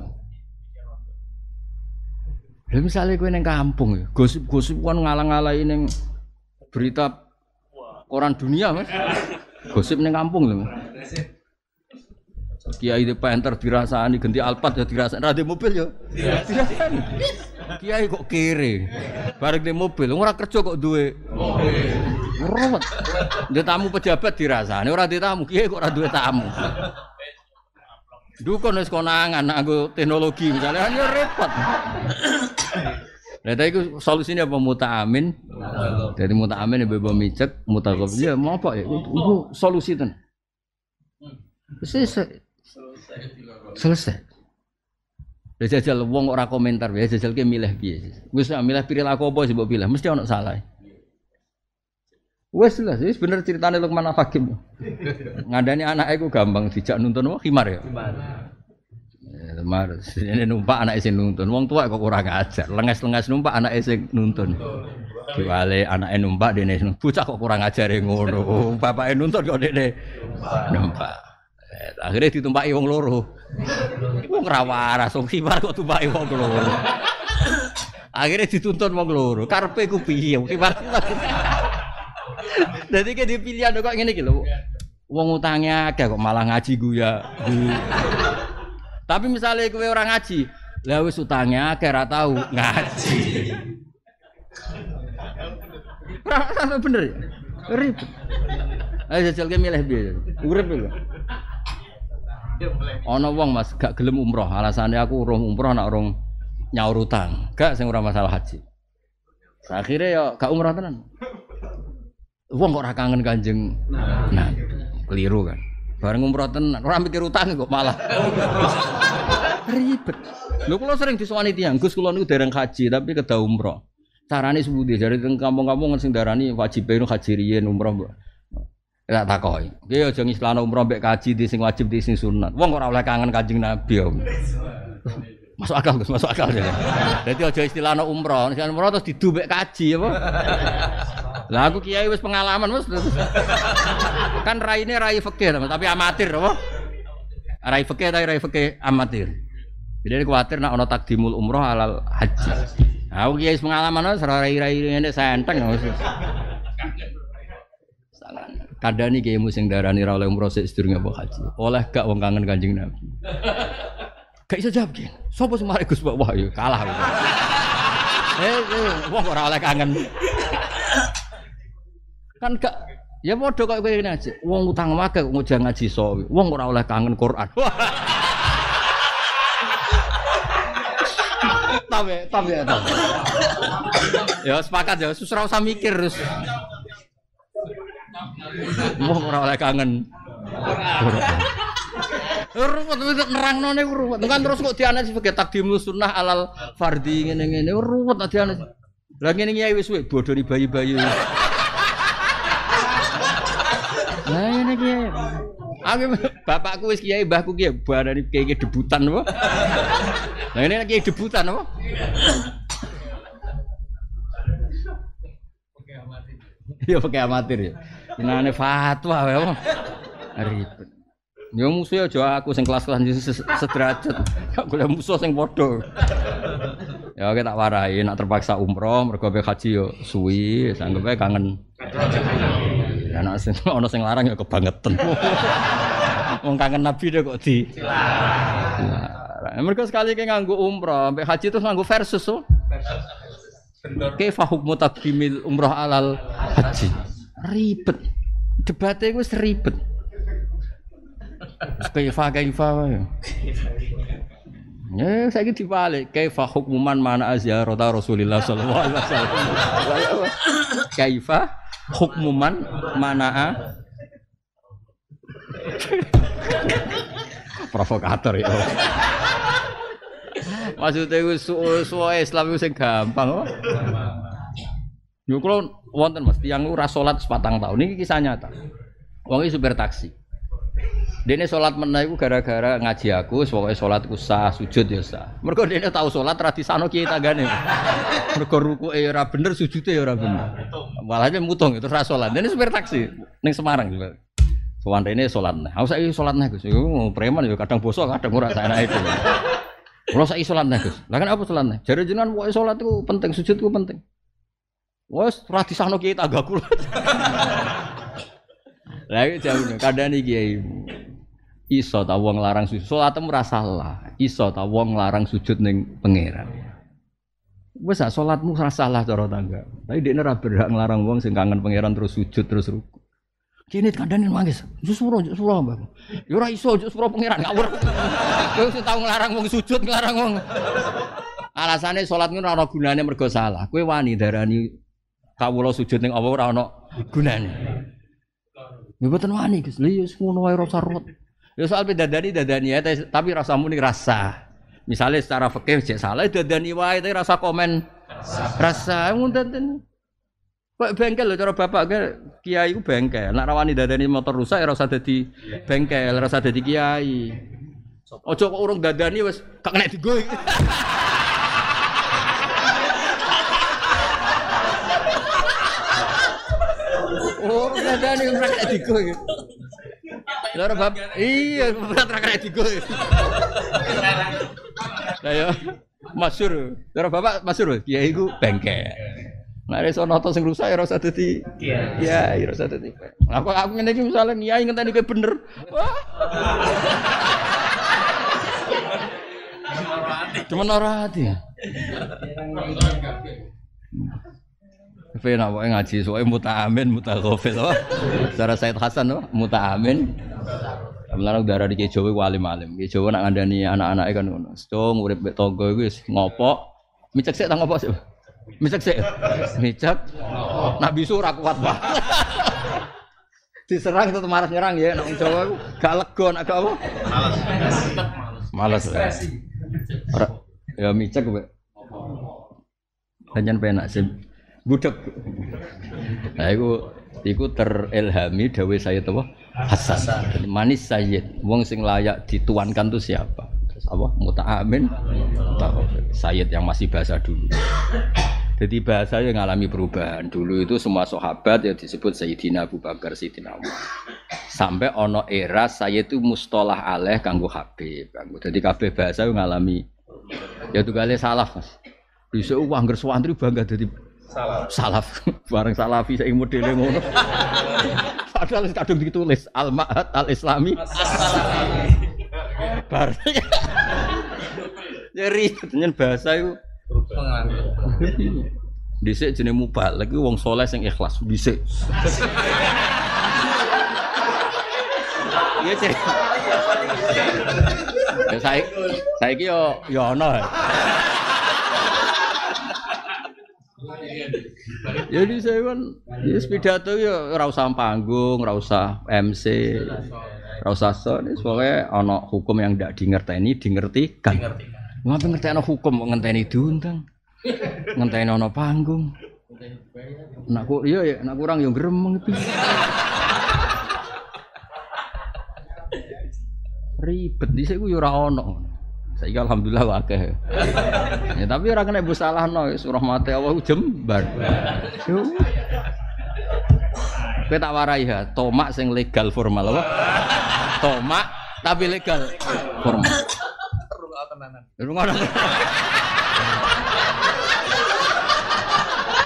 Lha misale kowe ning kampung ya, gosip-gosip kan ngalang alangi ning berita koran dunia, Mas. Gosip ning kampung lho. Kiai di penter dirasani, ganti alpat ya dirasani, rada mobil ya dirasani. Kiai kok kiri, bareng di mobil, orang kerja kok duwe. Ruwet. Di tamu pejabat dirasani, orang di tamu, kiai kok orang duwe tamu. Dukun wis konangan aku teknologi misalnya hanya ah, repot. Nah, tapi solusinya apa amin. Jadi amin ya bebo micek, kopi. ya mau apa ya? Itu solusi ten. Terus selesai ya jajal wong ora komentar ya jajal ki milih piye wis milih perilaku apa sih mbok pilih mesti ono salah Wes lah, wis bener ceritane kemana Hakim. Ngandani anak ku gampang dijak nuntun wah khimar ya. Khimar. Eh, khimar, ini numpak anak sing nuntun. Wong tua kok kurang ajar, lenges-lenges numpak anak sing nuntun. Diwale anake numpak dene bocah kok kurang ajar ngajare ngono. Bapake nuntun kok dene numpak. Eh, akhirnya ditumpaki wong loro. Iku ora waras kibar kok tumbake wong loro. Akhirnya dituntun wong loro. Karepe ku piye wong kibar. Jadi ke dia pilihan kok ngene iki lho. Wong utangnya ada kok malah ngaji guya. Tapi misalnya kowe orang ngaji, lah wis utangnya akeh ora tau ngaji. Ora bener. Ya? Ribet. Ayo jajal ke milih piye? Urip lho ono wong Mas gak gelem umroh, alasannya aku urung umroh nak urung nyaur utang. Gak sing masalah haji. Akhirnya ya gak umroh tenan. Wong kok ora kangen Kanjeng Nah, keliru kan. Bareng umroh tenan, ora mikir utang kok malah. Ribet. Lho kula sering disowani tiyang, Gus kula niku dereng haji tapi kedah umroh. Carane sebut dia teng kampung-kampung sing darani wajib haji riyen umroh, Tak takoki. Ki aja ya, ngislano umroh mbek kaji di sing wajib di sing sunat. Wong ora oleh kangen kajing Nabi. Om. Masuk akal, Gus, masuk akal ya. ojo istilah istilahno umroh, istilah umroh terus didubek kaji apa. Lah aku kiai wis pengalaman wis. Kan raine rai fakir, tapi amatir apa? Rai fakir tapi rai fakir amatir. Jadi khawatir nak ono takdimul umroh alal haji. Nah, aku kiai pengalaman wis rai rai ngene senteng wis. Kadani kayak sing darah nih, oleh umroh sik sedurunge bawa haji. Oleh gak wong kangen Kanjeng Nabi. Gak saja jawab ki. Sopo sing Gus Wah yuk iya, kalah. Eh, eh, wah wong ora oleh kangen. Kan gak Ya doa kok gini aja. Wong utang wae kok ngajak ngaji iso. Wong ora oleh kangen Quran. Tapi, tapi, tapi. Ya sepakat ya, susah usah mikir terus. Wong ora oleh kangen. Ruwet wis nerangno ne ruwet. Kan terus kok dianet sebagai takdimus sunnah alal fardhi ngene-ngene. Ruwet ta anet. Lah ngene iki wis suwe bodoni bayi-bayi. Lah ngene iki. Aku bapakku wis kiai, mbahku kiai barani kiai debutan apa? Lah ngene kiai debutan apa? Iya pakai amatir ya. Jenane fatwa wae. Ya, Ribet. Ya musuh aja ya, aku sing kelas-kelas sederajat. Gak golek musuh sing padha. Ya oke tak warai, nak terpaksa umroh mergo be haji yo suwi, Sanggup ae kangen. Ya nak sing ana sing larang ya kebangetan. Wong kangen Nabi deh kok di. Nah, ya, mereka sekali kayak nganggu umroh, sampai haji terus nganggu versus tuh. Oh. So. Versus. Kaifah umroh alal haji ribet debatnya gue seribet kaifa kaifa ya saya gitu balik kaifa hukuman mana rota rasulillah sallallahu alaihi wasallam kaifa hukuman mana a provokator ya maksudnya gue suwe Islam gue gampang Yo kula wonten Mas, tiyang ora salat sepatang tahun. Niki kisah nyata. Wangi supir taksi. Dene salat menaiku gara-gara ngaji aku, pokoke salatku sah, sujud ya sah. Mergo dene tau salat ra disano kiye tanggane. Mergo rukuke ora bener, sujude ya ora bener. Malahnya mutung terus ra salat. Dene supir taksi ning Semarang. Sowan rene salat nah. Aku saiki salat nah Gus. mau preman ya kadang bosok, kadang ora saenake itu. Kalau saya sholat nih, Gus. Lah kan apa sholat nih? Jadi jenengan pokoknya sholat itu penting, sujud itu penting. Wes ora disahno kiai tangga kula. Lah iki jamu kandhani kiai. Iso ta wong larang sujud salat ora salah. Iso ta wong larang sujud ning pangeran. Wes sak salatmu ora salah cara tangga. Tapi dekne ora berhak nglarang wong sing kangen pangeran terus sujud terus ruku. Kini kandhani nangis. Jusuro jusuro Mbak. Ya ora iso jusuro pangeran ngawur. Kowe sing tau nglarang wong sujud ngelarang wong. Alasannya sholat ngono ana gunane mergo salah. Kue wani darani kawula sujud ning apa ora ana gunane. Ya mboten wani Gus. Lha ya ngono wae rasa ruwet. Ya soal bedadani dadani ya tapi rasa muni rasa. Misalnya secara fikih jek salah dadani wae tapi rasa komen rasa ngoten. Kok bengkel lho cara bapak kiai ku bengkel. Nak rawani dadani motor rusak ya rasa dadi bengkel, rasa dadi kiai. Ojo kok urung dadani wis kok kena digoy. Ada nih ora kena digo iki. Ya. Lha bab. Iya, ora kena digo. Ya. Lah yo ya, masur, Lha Bapak masur, kiai itu bengkel. Nah, ada soal noto sing rusak ya rasa tadi. Iya, ya rasa tadi. aku aku ngene misalnya misale niya ingin tadi kayak bener. Wah. Cuman ora hati. Cuman Pena wae ngaji soe muta mutaghafil apa? Cara Said Hasan apa? Mutaamin. Mulane darah di Jawa ku alim-alim. Ki Jawa nak ngandani anak anak kan ngono. Stong urip mbek tangga wis ngopok. Micek sik tak ngopok sik. Micek sik. Micek. Nak bisu ora kuat, Pak. Diserang tetep marah nyerang ya nak Jawa gak lega nak gak apa? Males. Males. Males. Ya micek, Pak. Jangan penak sih budek. Nah, iku iku terilhami dawuh saya tuh Hasan. Manis Sayyid, wong sing layak dituankan tuh siapa? Terus apa? amin, Sayyid yang masih bahasa dulu. Jadi bahasa yang mengalami perubahan. Dulu itu semua sahabat yang disebut Sayyidina Abu Bakar, Sayyidina Umar. Sampai ono era saya itu mustolah aleh kanggo Habib. Kanggo. Jadi kabeh bahasa yang mengalami ya tuh kali salah, mas. Bisa uang gersuantri bangga jadi Salaf. Salaf. Bareng salafi saya modele ngono. Padahal kadung ditulis al ma'had al islami. Bareng. Ya ribet bahasa itu. Dhisik jenenge mubal iki wong soleh sing ikhlas dhisik. Iya cek. Ya saya saya kyo yo yo Jadi saya kan ya, ya pidato ya ora usah panggung, ora usah MC. Ora usah sebagai pokoke ana hukum yang ndak dingerteni, tni kan. Ngapa ngerti ana hukum kok ngenteni diundang? Ngenteni ana panggung. Nak ku iya ya, nak kurang yang gremeng itu. Ribet saya ku ya ora ana. Saiki alhamdulillah wakeh. ya tapi orang kena salah salahno wis mati Allah jembar. Yo. Kowe tak warai ya tomak sing legal formal loh, tomak tapi legal formal. Rungok tenanan. Rungok.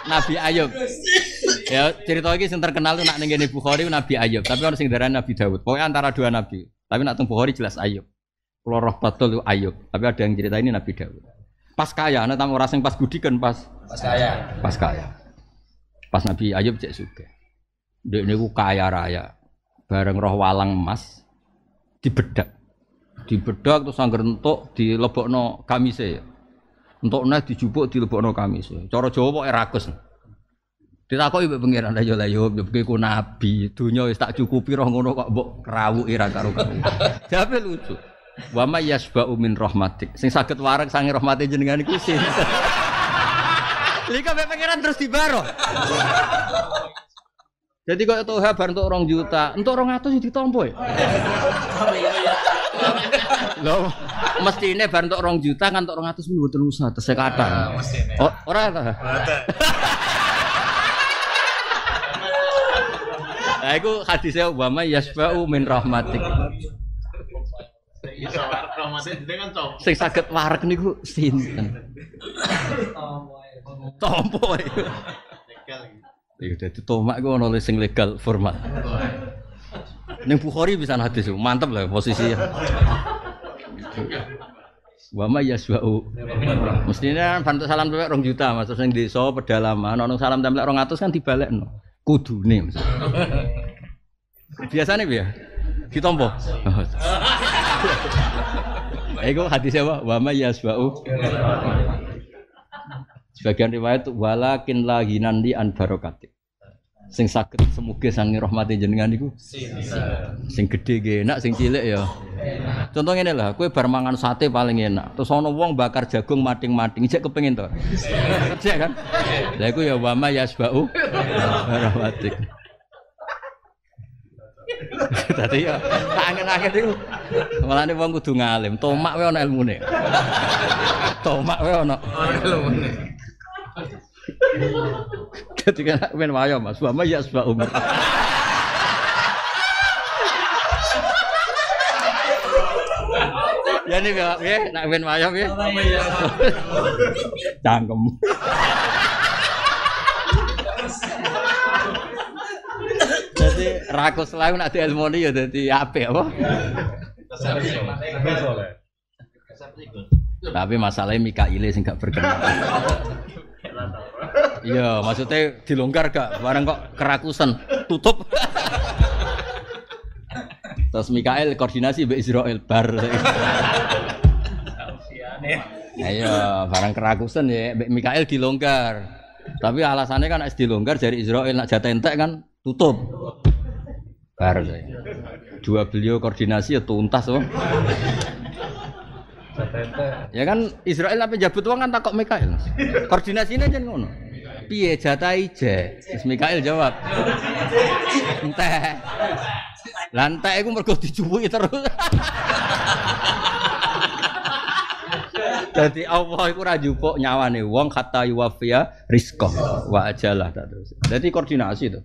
Nabi Ayub. Ya, cerita iki sing terkenal tuh nak ning Bukhari Nabi Ayub, tapi orang sing darani Nabi Daud. Pokoknya antara dua nabi. Tapi nak teng Bukhari jelas Ayub. Kalau roh batul itu ayub. Tapi ada yang cerita ini Nabi Dawud. Pas kaya, nanti tamu orang pas gudi kan pas. Pas kaya. Pas kaya. Pas Nabi Ayub cek suka. Dia ini kaya raya. Bareng roh walang emas dibedak. Dibedak terus angger entuk dilebokno kamise. Ya. Entukne dijupuk kami kamise. Coro Jawa pokoke rakus. Tidak mbek pangeran ayo la yo jadi ku nabi, Dunia tak cukupi roh ngono kok kerawu ira karu karu. Siapa lucu. Wa may yasba'u rahmatik. Sing sakit warak sange rahmate jenengan iku sih lika pengiran pangeran terus dibaro. Jadi kok itu hebat untuk orang juta, untuk orang atus ditompo ya. Oh, iya, iya. lo mesti ini bar untuk orang juta kan untuk orang atus minggu terus atas kata, ah, Oh, orang ta? Nah, itu hadisnya Obama yasba'u min rahmatik iso warek rahmate jenengan sapa? Sing saged warek niku sinten? Tompo. Legal. Ya tomak gua ana sing legal formal. Ning Bukhari bisa sih, mantep lah posisinya. Wa ma yaswa'u. Mestine pantuk salam tuwek rong juta, maksudnya sing desa pedalaman ana salam tempel 200 kan dibalekno. biasa nih piye? ditompo Ego hati siapa? Wama yasbau. Sebagian riwayat walakin lagi nanti an barokatik. Sing sakit semoga sangi rahmati jenengan itu. Sing gede ge enak, sing cilik ya. Contohnya ini lah, kue bar sate paling enak. Terus ono wong bakar jagung mating-mating, cek kepengin tuh. Cek kan? Lah iku ya wama yasbau barokatik. Dadi ya tak angen-angen iku. Mulane wong kudu ngalim, tomak wae ana ilmune. Tomak wae ana ilmune. Ketika men wayo Mas, wa ya sebab umur. Ya nih ya, nak main wayo ya. Cangkem. jadi rakus lagi nek di ilmu ya jadi apik apa? Tapi masalahnya Mikaile sing gak berkenan. Iya, maksudnya dilonggar gak barang kok kerakusan tutup. Terus Mikael koordinasi dengan Israel bar. Ayo, nah, iya, barang kerakusan ya Mbak Mikael dilonggar. Tapi alasannya kan es dilonggar dari Israel nak jatah entek kan tutup bareng. Dua beliau koordinasi ya tuntas loh. ya kan Israel apa jabut uang kan takok Mikael. Koordinasi aja ngono. Piye jatai je? Terus Mikael jawab. Entah. Lantai aku mergo dijupuki terus. Jadi Allah itu ora njupuk nyawane wong kata yuwafia rizqah wa ajalah tak terus. Dadi koordinasi to.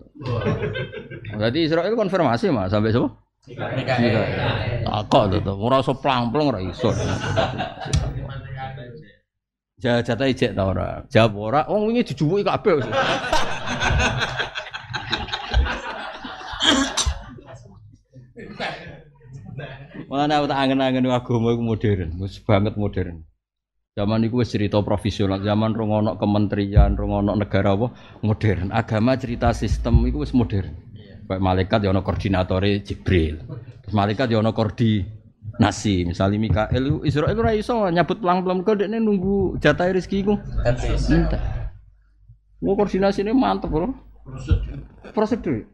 Dadi Israil konfirmasi Mas sampai semua. sapa? Takok to to, ora iso pelang pelang ora iso. Jajata ijek tau ora? Jawab ora, wong wingi ika kabeh. Mana tak angen-angen agama iku modern, wis banget modern. Zaman itu cerita profesional, zaman rungono kementerian, rungono negara apa modern. Agama cerita sistem itu wis modern. Iya. Kayak malaikat ya koordinatori koordinatore Jibril. Terus malaikat ya kordi koordinasi. Misalnya Mikael Israel ora iso nyabut pelang-pelang kok dekne nunggu jatah rezeki iku. Minta. Kan Mau koordinasi ini mantep loh. Prosedur.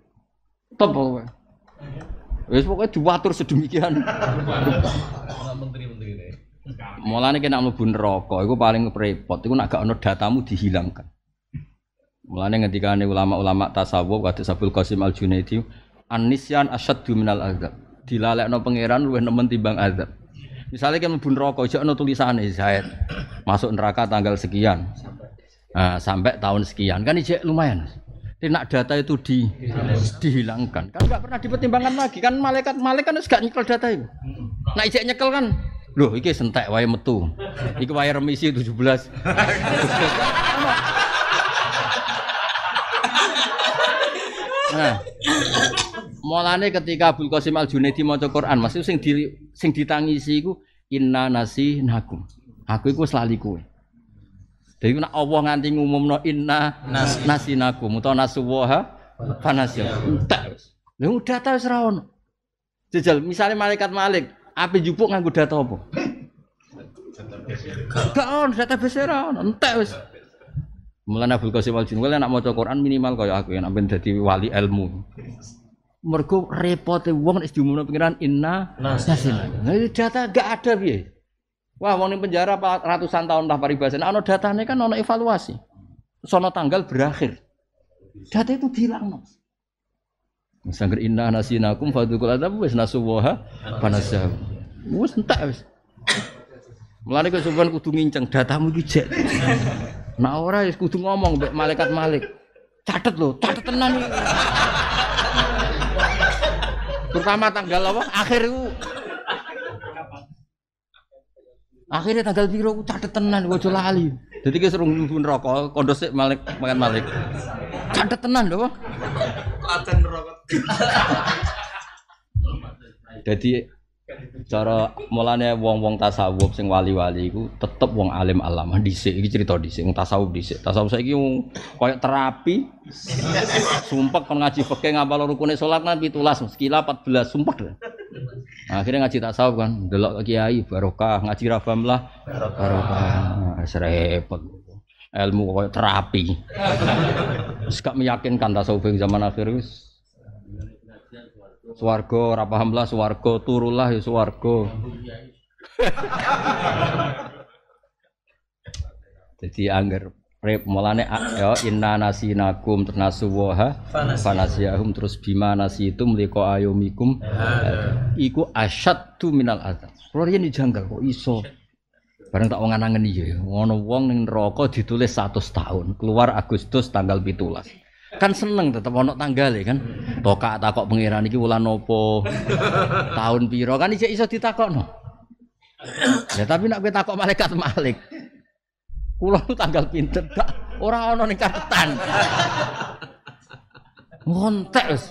Top pokoknya. wes pokoknya diwatur sedemikian. Menteri Mulane kena mlebu rokok itu paling repot. itu naga gak ono datamu dihilangkan. Mulane ngendikane ulama-ulama tasawuf kados Sabul Qasim Al-Junaidi, "Anisyan asyaddu minal azab." Dilalekno pangeran luwih nemen timbang azab. Misalnya kena mlebu rokok, ijo ono tulisan Zaid masuk neraka tanggal sekian. Nah, sampai tahun sekian kan ijek lumayan. Tidak data itu di, dihilangkan kan nggak pernah dipertimbangkan lagi kan malaikat malaikat harus nggak nyekel data itu. Nah ijek nyekel kan Loh, iki sentek wae metu. Iki wae remisi 17. nah. Mulane ketika Abdul Qasim Al Junaidi maca Quran, maksud sing di, sing ditangisi iku inna nasi nakum. Aku iku selali kowe. Jadi nak Allah nganti ngumumno inna nasi nakum utawa nasuwaha fanasya. Entek. Lha udah ta wis ra ono. Jajal, misalnya malaikat Malik Api jupuk nganggo data apa? Gak on data ora ono, entek wis. Mulane Abdul Qasim Al yang nak mau Quran minimal kaya aku yang nampen jadi wali ilmu. Mergo repote uang nek diumumno pengiran inna nasina. Nah, data gak ada bi, Wah, wong di penjara ratusan tahun lah paribasan. Ano datanya kan ana evaluasi. Sono tanggal berakhir. Data itu hilang Mas. Sangger inna nasinakum fadzukul adzab wis nasuwaha panasah. Wis entek wis. Mulane kok sopan kudu nginceng datamu iki jek. Nah ora wis kudu ngomong mbek malaikat Malik. Catet lho, catet tenan iki. Pertama tanggal apa? Akhir iku Akhirnya tanggal piro aku catet tenan ojo lali. Dadi ki serung mlebu neraka, kondo sik malik makan malik. Catet tenan lho. Katen neraka. Dadi Cara mulanya wong-wong tasawuf sing wali-wali ku tetep wong alim alamah disik, ini cerita disik. wong tasawuf disik. Tasawuf saya ini wong koyo terapi. sumpah kon ngaji pakai ngapal rukunnya sholat kan 17 sekila 14 sumpah nah, Akhirnya ngaji tasawuf kan delok kiai barokah, ngaji rafam lah barokah. Nah, Serepet. Ilmu koyo terapi. Wis gak meyakinkan tasawuf yang zaman akhir Suwargo, ora paham lah Suwargo, turulah ya suwargo Jadi angger rep mulane ah, ya inna nasinakum ternasuwaha fanasiyahum terus bima nasi itu liqa ayumikum iku asyaddu minal adzab. Kulo yen dijanggal kok iso. Bareng tak wong anangeni iya ya, ngono wong neng neraka ditulis 100 tahun, keluar Agustus tanggal 17 kan seneng tetep ono tanggal ya kan Tokak takok pangeran iki wulan nopo tahun piro kan iso iso ditakokno ya tapi nak kowe takok malaikat malik kula tuh tanggal pinter tak ora ono ning catatan ngontek wis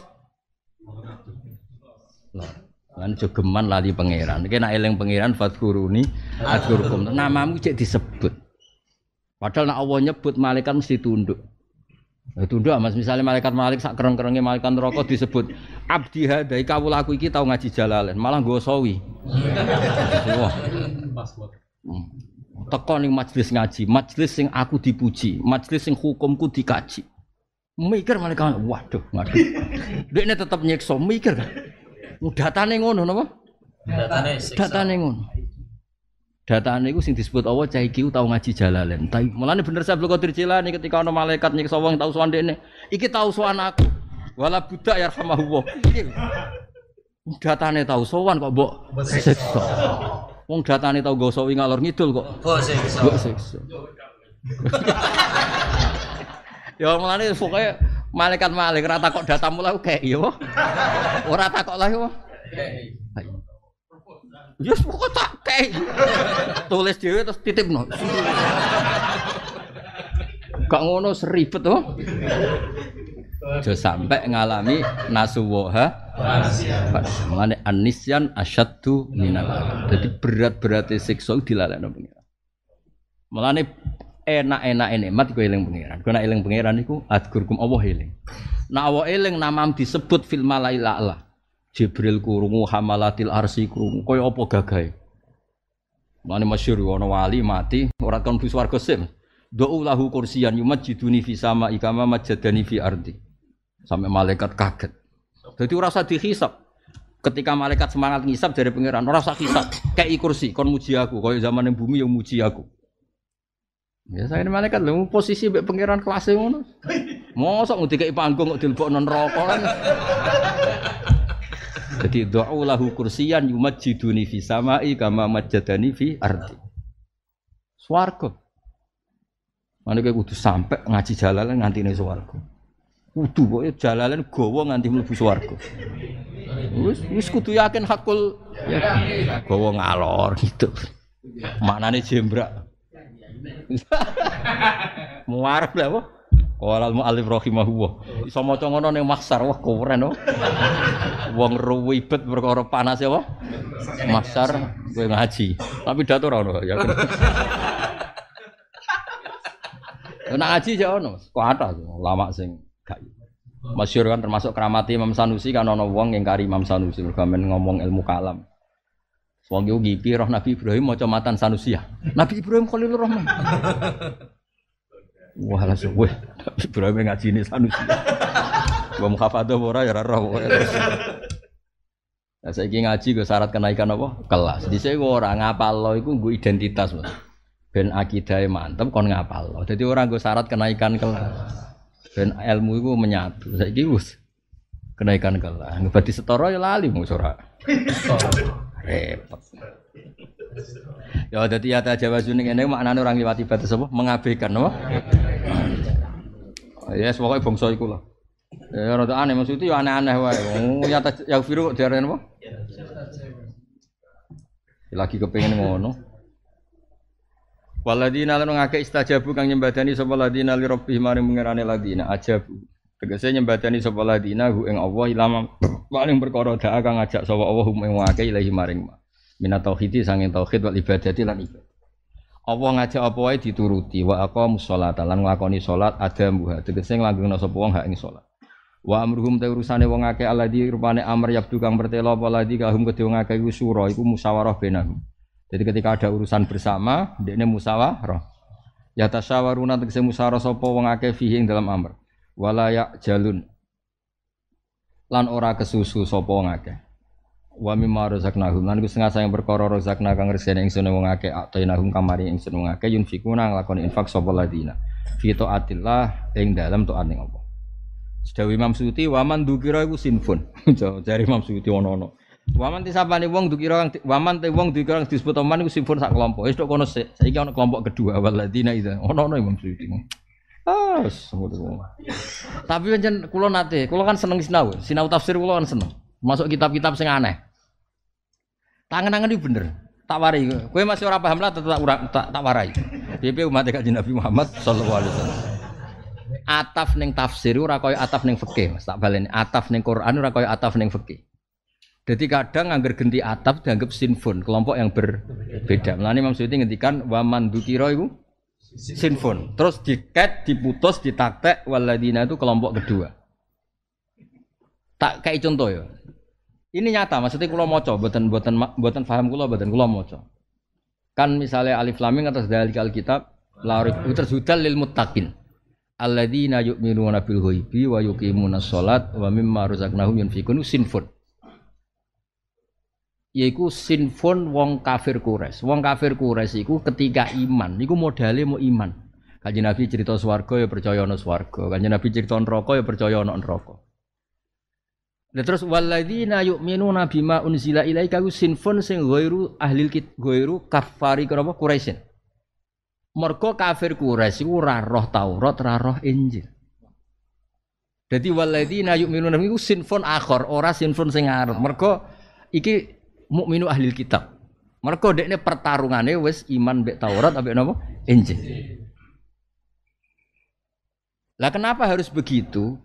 Lan jogeman lali pangeran. Iki nek eling pangeran fadkuruni adkurkum. Namamu cek disebut. Padahal nek Allah nyebut malaikat mesti tunduk. Itu ndak Mas, misalnya malaikat malik sak kereng-kerenge malaikat neraka disebut abdi hadai kawula aku iki tau ngaji jalalen, malah nggo sowi. Wah. Hmm. Teko ning majelis ngaji, majelis sing aku dipuji, majelis sing hukumku dikaji. Mikir malaikat, waduh, waduh. Dekne tetep nyiksa mikir. Datane ngono napa? Datane siksa. Datane ngono. Dataan itu sing disebut Allah cah iki tau ngaji jalalen. Tapi mulane bener saya Qadir ini ketika ono malaikat nyiksa wong tau sowan dekne. Iki tau sowan aku. Wala budak ya Data Datane tau sowan kok boh. siksa. Wong datane tau gosowi ngalor ngidul kok. Mbok siksa. Mbok suka Ya mulane malaikat-malaikat rata kok datamu lah kayak yo. Ora takok lah yo. Iya, Ya yes, pokok tak kayak gitu? Tulis dia terus titip no. Gak ngono seribet tuh, oh? Jo sampai ngalami nasuwoha, Mane anisyan asyatu minal Jadi berat berat seksual no pengiran. Mulane enak-enak nikmat kowe eling pengiran. Kowe nak eling pengiran iku adgurkum Allah eling. Nak awak eling namam disebut fil malail Allah. Jibril kurungu hamalatil arsi kurungu koyo apa gagai Mane masyhur ana wali mati ora kon bus warga sim. Do'u lahu kursiyan yumajjiduni fi sama ikama majadani fi ardi. Sampai malaikat kaget. Jadi ora dihisap. Ketika malaikat semangat ngisap dari pangeran, ora usah hisap. Kayak kursi kon muji aku, koyo zaman yang bumi yang muji aku. Ya saya ini malaikat lho posisi mbek pangeran kelas e ngono. Mosok ngudikeki panggung kok dilebokno neraka. Kan. Jadi doa lahu kursian jiduni fi samai kama majjadani fi arti Swarga. Mana kayak kudu sampai ngaji jalalan nganti nih swarga. Kudu pokoknya jalalan gowo nganti mlebu swarga. Wis wis kudu yakin hakul ya, gowo ngalor gitu. nih jembrak. Muar lah Qolal mu'alif Wah, Iso mau cengon neng masar wah kuren oh. Wong ruwibet perkara panas ya wah. Masar gue ngaji. Tapi datu rano ya. Nak ngaji ya ono, kuata lama sing gak iya. Masyur kan termasuk keramati Imam Sanusi kan ono wong yang kari Imam Sanusi berkamen ngomong ilmu kalam. Wong yo gipi roh Nabi Ibrahim maca matan Sanusi ya. Nabi Ibrahim Khalilur Rahman. Wah langsung gue. Ibrahim ngaji ini sanusi. Gua mukhafadah ora ya ora Nah, saya ngaji gue syarat kenaikan apa? Kelas. Di saya gue orang ngapal lo, itu gue identitas mas. Ben akidah e mantep, kon ngapal lo. Jadi orang gue syarat kenaikan kelas. Ben ilmu itu menyatu. Saya us kenaikan kelas. Berarti setoro ya lali mau surat. Repot. Ya, jadi ya tajawazuning ini maknanya orang liwati batas apa? Mengabaikan apa? Ya yes, pokoknya bangsa iku lah. Ya rada aneh maksud itu ya aneh-aneh wae. Wong ya ya viru diarani apa? Ya, lagi kepengen ngono. Waladina lan ngake istajabu kang nyembadani sapa ladina li rabbih maring pangerane ladina ajabu. Tegese nyembadani sapa ladina hu ing Allah ilam, paling perkara dak kang ngajak sapa Allah ing wake ilahi maring. Minat tauhidi sanging tauhid wal ibadati lan ibadah. Allah ngajak apa wae dituruti wa aqamus sholata lan nglakoni sholat ada muha tegese nglanggengno sapa wong hak ing sholat. wa amruhum ta urusane wong akeh aladi rupane amr ya kang pertela apa alladzi kahum kedhe wong akeh iku sura iku musyawarah benahum jadi ketika ada urusan bersama ndekne musyawarah ya tasawaruna tegese musyawarah sapa wong akeh fihi ing dalam amr wala ya jalun lan ora kesusu sapa wong akeh Wa mimma razaqnahum lan ku ngasah yang perkara razaqna kang rezekne ingsun wong akeh atainahum kamari ingsun wong akeh yunfikuna lakon infak sapa ladina. Fi taatillah ing dalem taat ning apa? Sedawi Imam Suyuti waman dukira iku sinfun. Jari Imam Suyuti ono-ono. Waman tisapane wong dukira kang waman te wong dukira kang disebut aman iku sinfun sak kelompok. Wis tok kono sik. Saiki ono kelompok kedua waladina itu. Ono-ono Imam Suyuti. Ah, Tapi pancen kulo nate, kulo kan seneng sinau. Sinau tafsir kulo kan seneng. Masuk kitab-kitab sing aneh. Tangan-tangan itu bener. Tak warai. Kue masih orang paham lah tetap tak tak, tak, warai. BP umat dekat Nabi Muhammad saw Ataf neng tafsir ora kaya ataf neng fikih, Mas. Tak balen Ataf neng Quran ora kaya ataf neng fikih. Jadi kadang angger genti ataf, dianggap sinfon, kelompok yang berbeda. Melani Imam Suyuti ngendikan waman dukira iku sinfon. Terus diket, diputus, ditaktek waladina itu kelompok kedua. Tak kayak contoh ya. Ini nyata, maksudnya kulo moco, buatan buatan buatan faham kulo, buatan kulo moco. Kan misalnya alif lamim atas dalil alkitab, larik takin. lil di Alladzina yu'minuna bil ghaibi wa yuqimuna shalat wa mimma razaqnahum yunfikun sinfon, Yaiku sinfon wong kafir kures. Wong kafir kures iku ketika iman, iku modalnya mau iman. Kajian Nabi cerita swarga ya percaya ana swarga, kanjeng Nabi cerita neraka ya percaya ana neraka. Nah, terus minu nabi ma unzila kau sinfon sing goiru ahli kit goiru kafari kerapa kuraisin. Mergo kafir Quraisy roh roh Taurat, roh Injil. yuk minu nabi kau sinfon akhor, ora sinfon sing arep. Mergo iki mukminu ahli kitab. Mergo dekne pertarungannya wes iman bek Taurat abek nama Injil. Lah kenapa harus begitu?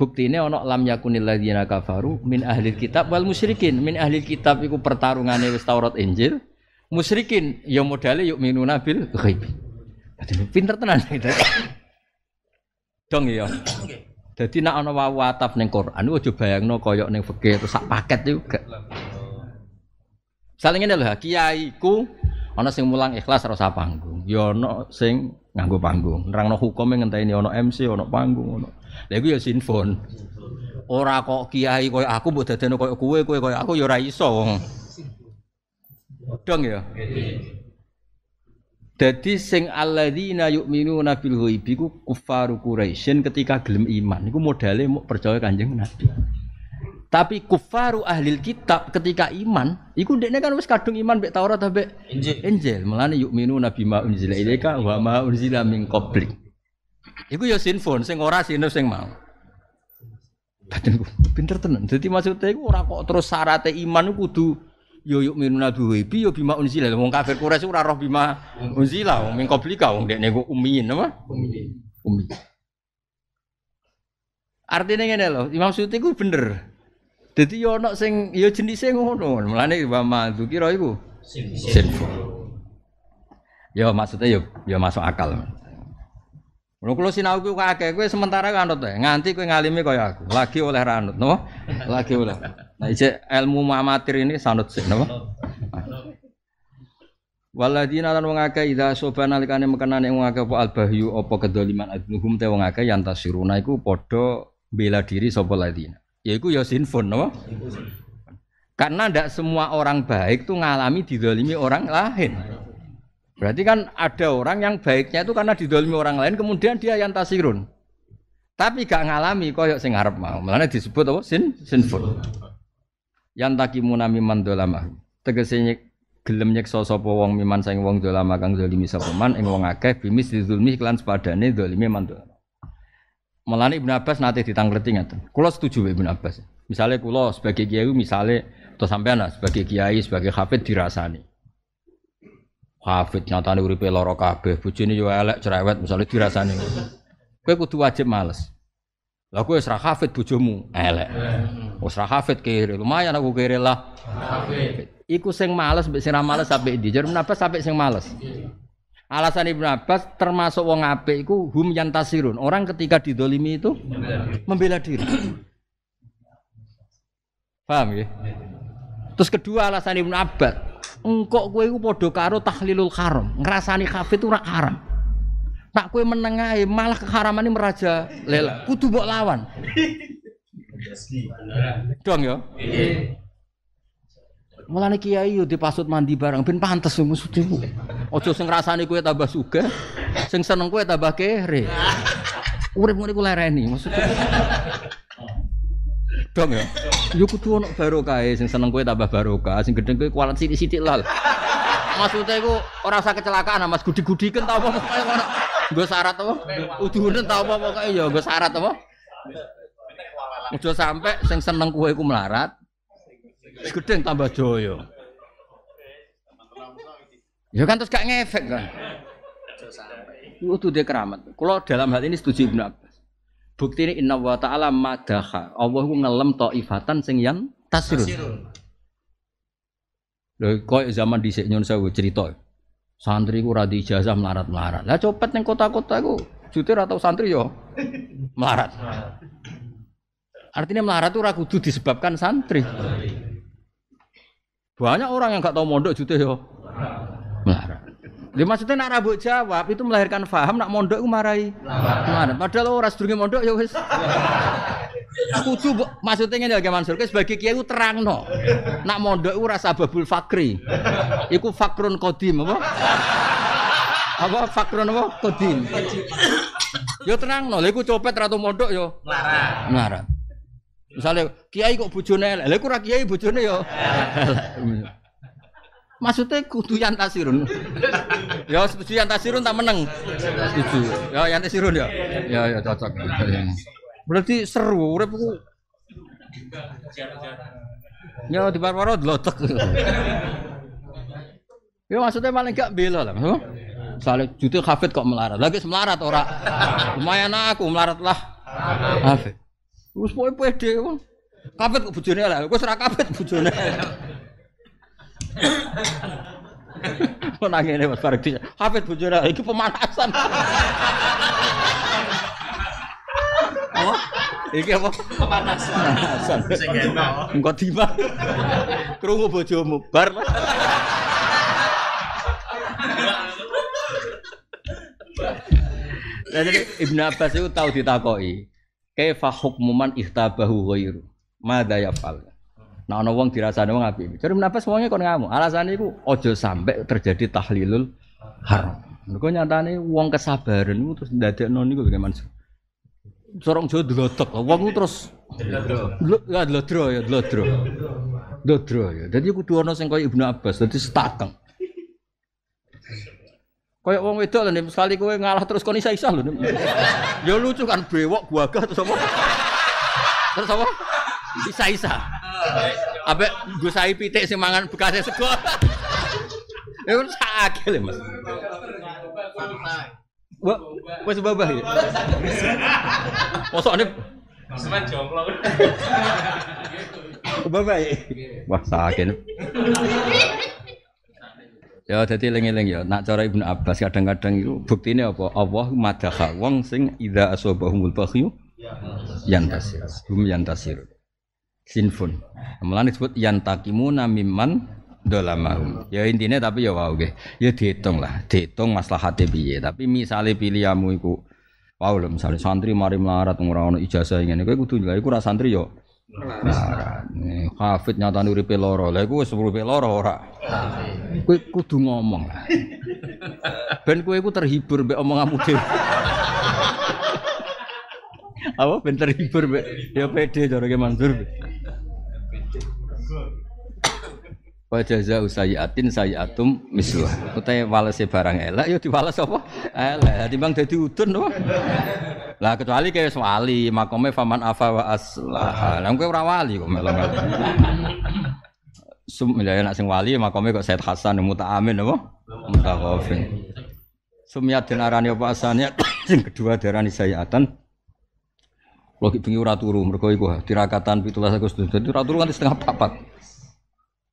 Buktinya ono lam yakunil ladzina kafaru min ahli kitab wal musyrikin. Min ahli kitab itu pertarungannya wis Taurat Injil. Musyrikin yang modalnya yuk minunabil bil ghaib. Pinter tenan Dong ya. Jadi nak ono wau ataf neng Quran aja bayangno koyok neng fikih terus sak paket itu Salingin Saling ngene lho, kiai ku sing mulang ikhlas rasa panggung. Ya sing nganggo panggung. yang ente ini ono MC, ono panggung, ono lah iku ya sinfon. Ora kok kiai koyo aku mbok dadekno koyo kowe, kowe koyo aku ya ora iso. Dong ya. Jadi sing alladzina yu'minuna bil ghaib ku kufaru Quraisyin ketika gelem iman iku modale mau percaya Kanjeng Nabi. Tapi kufaru ahli kitab ketika iman, iku ndekne kan wis kadung iman mbek Taurat mbek Injil. Injil, melane yu'minuna bima unzila ilaika wa ma unzila min qablik. Iku ya sinfon, sing ora sinus sing mau. Badanku pinter tenan. Dadi maksudnya iku ora kok terus syaratnya iman iku kudu yo ya, yuk minuna biwebi yo ya bima unzila. Wong kafir Quraisy ora roh bima unzila, wong mingko blika wong dekne ku umiin apa? Umiin. Umi. Artinya ngene lho, Imam Suyuti ku bener. Dadi yo ya ana sing yo jenise ngono. Mulane wa kira iku sinful. Yo maksudnya yo yo masuk akal. Ngono kula sinau ku kakek kowe sementara kanut wae. Nganti kowe ngalimi kaya aku. Lagi oleh ranut, no? Lagi oleh. Nah, ijek ilmu amatir ini sanut sih, no? Waladina lan wong akeh idza sobana likane mekenane wong akeh apa albahyu apa kedoliman adnuhum te wong akeh yang tasiruna iku padha bela diri sapa ladina. Yaiku ya sinfon no? Karena ndak semua orang baik tuh ngalami didolimi orang lain. Berarti kan ada orang yang baiknya itu karena didolimi orang lain kemudian dia yang tasirun. Tapi gak ngalami koyok sing harap mau. Mulane disebut apa? Sin sinful. Yang takimu nami mandolama Tegese gelem nyeksa sapa wong miman sing wong dolama kang dolimi sapa man ing wong akeh bimis dizulmi kelan sepadane dolimi man dolama. Mulane Ibnu Abbas nate ditangkleti ngaten. Kula setuju Ibnu Abbas. Misalnya kula sebagai kiai misalnya atau sampean sebagai kiai sebagai hafid dirasani Hafid nyatane uripe lara kabeh, bojone yo elek cerewet misalnya dirasani. Kowe kudu wajib males. Lah kowe serah hafid hafid bojomu, elek. Wis ra hafid kere, lumayan aku kere lah. Hafid. Iku males mbek sing males sampai di, Jar Abbas sampe sing males. Alasan Ibnu Abbas termasuk wong apik iku hum yantasirun. Orang ketika didolimi itu membela diri. Paham ya? Terus kedua alasan Ibnu Abbas engkok kowe iku padha karo tahlilul haram, ngrasani kafir itu ora haram. Tak kowe menengahi malah keharamane meraja lela. Kudu mbok lawan. Dong ya. Mulane kiai yo dipasut mandi bareng ben pantes maksudku. Aja sing ngrasani kowe tambah sugih, sing seneng kowe tambah kere. Urip ngene ku lereni maksudku dong ya. Yo kudu ono barokah sing seneng kowe tambah barokah, sing gedeng kowe kualat sithik-sithik lal. Maksudnya iku ora usah kecelakaan Mas gudi-gudiken ta apa pokoke ngono. Nggo syarat apa? Udunen ta apa pokoke ya nggo syarat apa? Udah sampai sing seneng kue ku melarat, gedeng tambah joyo. Ya kan terus gak ngefek kan. Itu dia keramat. Kalau dalam hal ini setuju Ibnu Abbas. Bukti ini inna wa ta'ala madaha. Allah itu ngelem ta'ifatan sing yang tasirun. tasirun. koyo zaman dhisik nyun sewu cerita. Santri ku radi ijazah melarat-melarat. Lah copet ning kota-kota iku jutir atau santri yo melarat. Artinya melarat itu ragu disebabkan santri. Banyak orang yang nggak tahu mondok jutir yo jadi maksudnya nak rambut jawab itu melahirkan faham nak mondok iku mana? Padahal Padahal ora sedurunge mondok ya Aku Kudu maksudnya ini lagi Mansur, kowe sebagai kiai terang no. Nak mondok uras rasa babul fakri. Iku fakrun kodim, apa? Apa fakrun apa kodim? Yo ya terang no. iku copet ratu mondok yo. Ya. Melarat. Melarat. Misalnya kiai kok bujone? elek, lha iku ora kiai yo. Ya maksudnya kudu yang tasirun ya setuju yang tasirun tak menang. setuju ya yang tasirun ya ya ya cocok berarti seru urip ku ya di barbaro dlotek ya maksudnya paling gak bela lah maksudnya misalnya jute hafid kok melarat lagi melarat ora lumayan aku melarat lah hafid terus poe poe Kafet, bujone lah gue serak kafet, bujone Kok ini Mas Farid Hafid bojone ini pemanasan. Oh, iki apa? Pemanasan. Enggak tiba. kerungu Engko bar. Nah, jadi Ibnu Abbas itu tahu ditakoi. Kaifa hukmuman ihtabahu ghairu. Mada yafal. Nah, ono wong dirasa wong api. Jadi menapa semuanya kon ngamu. Alasan itu ojo sampai terjadi tahlilul haram. nyata nih wong kesabaran iku terus noni kau gimana sih? Sorong dulu tok, wong terus ya dlodro ya Dulu tro ya. Jadi aku dua sing kau Ibnu Abbas, jadi setakeng. Kayak wong wedok lho, sekali kowe ngalah terus kon isa-isa lho. Ya lucu kan brewok gua terus apa? Terus apa? Isa-isa. Abe gusai pitik sing mangan bekasnya sego. Ya sakit ya Mas. Wes babah ya. Mosok ne Semen jomblo. Babah ya. Wah sakit. Ya jadi lengi-lengi ya. Nak cara Ibnu Abbas kadang-kadang itu bukti buktinya apa? Allah madahah wong sing ida asabahumul yang yantasir. Hum yantasir sinfun. Mulane disebut yantakimuna mimman dolamahum. Ya intinya tapi ya wow nggih. Ya dihitung lah, dihitung maslahate piye. Tapi misalnya pilihanmu iku wau lho misale santri mari melarat ora ono ijazah ngene kowe kudu lha iku ora santri yo Nah, Hafid nyata uripe peloro, Lah iku sepuluh peloro ora. Gue kudu ngomong lah. Ben gue iku terhibur be omong omonganmu deh. Apa ben terhibur be? ya pede jarake Mansur. Wa jaza usayyatin sayyatum misluh. Utai walese barang elek ya diwales apa? Elek. Timbang dadi udun apa? Lah kecuali kayak wali, makome faman afa wa aslah. Lah kowe ora wali kok melok. Sum milih anak sing wali makome kok Said Hasan mutaamin apa? Mutaqafin. Sumya den arani apa asane Yang kedua darani sayyatan kalau bengi ora turu mergo iku tirakatan 17 Agustus. Dadi ora turu nanti setengah papat.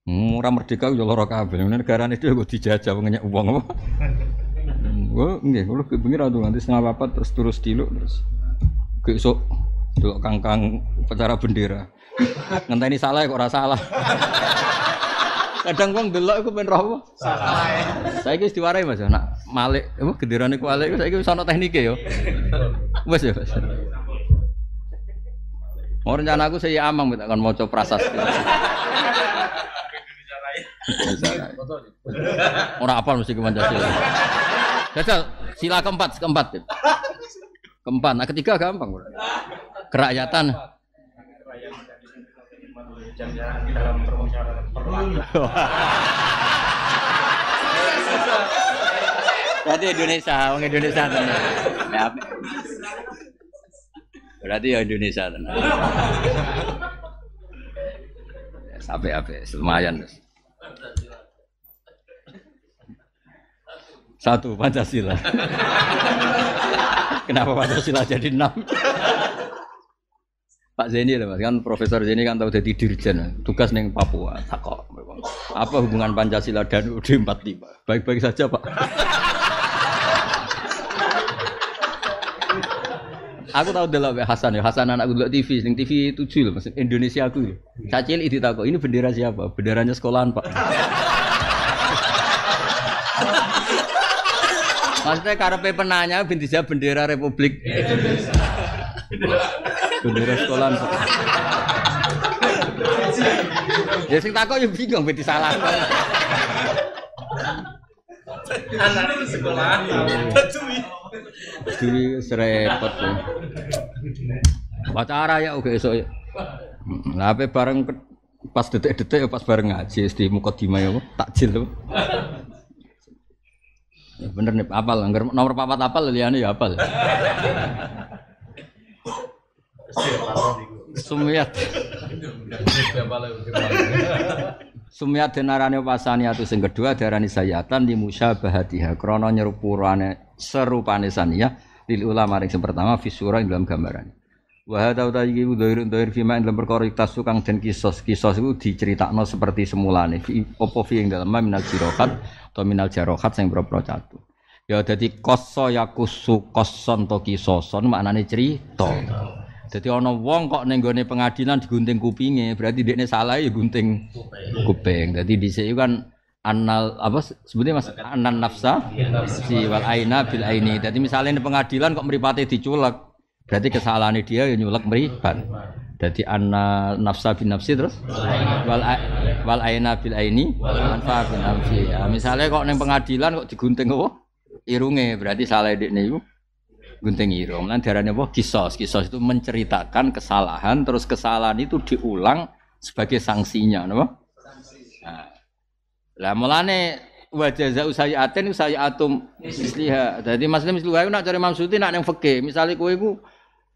Murah hmm, merdeka yo ya lara kabeh. Negarane dhewe kok dijajah ngenyek uang apa. ini nggih, kalau bengi ora turu nganti setengah papat terus turu stiluk terus. Besok delok kangkang upacara bendera. ini salah kok rasa salah. Kadang wong delok iku main roh Salah. Saiki wis diwarai Mas, ya, nak malik apa genderane ku Malik saiki wis ana teknike yo. Ya. mas ya, Mas. Mau rencana aku saya amang kita akan mau coba prasasti. Orang apa mesti kemana sih? Jajal, sila keempat, keempat. Keempat, nah ketiga gampang. Kerakyatan. Berarti Indonesia, orang Indonesia Ya, Berarti ya Indonesia Sampai apa? Lumayan. Satu Pancasila. Kenapa Pancasila jadi enam? Pak Zeni lah mas kan Profesor Zeni kan tahu jadi dirjen tugas neng Papua Kok? apa hubungan Pancasila dan UUD 45 baik-baik saja Pak aku tahu dulu Mbak Hasan ya. Hasan anakku gue TV, sing TV tujuh loh, Mas. Indonesia aku. ya Saya itu kok, ini bendera siapa? Benderanya sekolahan, Pak. Maksudnya karepe penanya bendera bendera Republik bendera sekolahan, Pak. ya sing takut ya bingung beti salah anak sekolah bedui ya ya oke so, ya bareng pas detik-detik ya, pas bareng ngaji di dima ya takjil tuh ya bener nih apal nomor papat apal liane ya apal Sumiat. Sumya denarane pasani atu sing kedua darani sayatan di musyabahatiha krana nyerupurane serupane saniyah lil ulama ring sing pertama fisura ing dalam gambaran. Wa hadza utawi iki dhair dhair fi ma'in dalam perkara iktasu kang den kisos kisos iku diceritakno seperti semulane fi opo fi ing dalam minal jirokat atau minal jarokat sing boro-boro catu. Ya dadi koso yakusu koson to kisoson maknane cerita. Jadi ono wong kok nenggone pengadilan digunting kupingnya, berarti dia salah ya gunting kuping. Jadi di sini kan anal apa sebetulnya mas anan nafsa si wal aina bil aini. Jadi misalnya di pengadilan kok meripati diculek, berarti kesalahan dia yang nyulek meripat. Jadi anna nafsa bin nafsi terus wal wal aina bil aini manfa bin nafsi. Ya, misalnya kok neng pengadilan kok digunting kok Irunge berarti salah dia iku gunting irung. Lan diarani apa? Kisos. Kisos itu menceritakan kesalahan terus kesalahan itu diulang sebagai sanksinya, napa? Nah, lah mulane wa jazaa'u sayyi'atin sayyi'atum misliha. Dadi maksudnya misliha nak cari maksudnya nak nang fikih. Misale kowe iku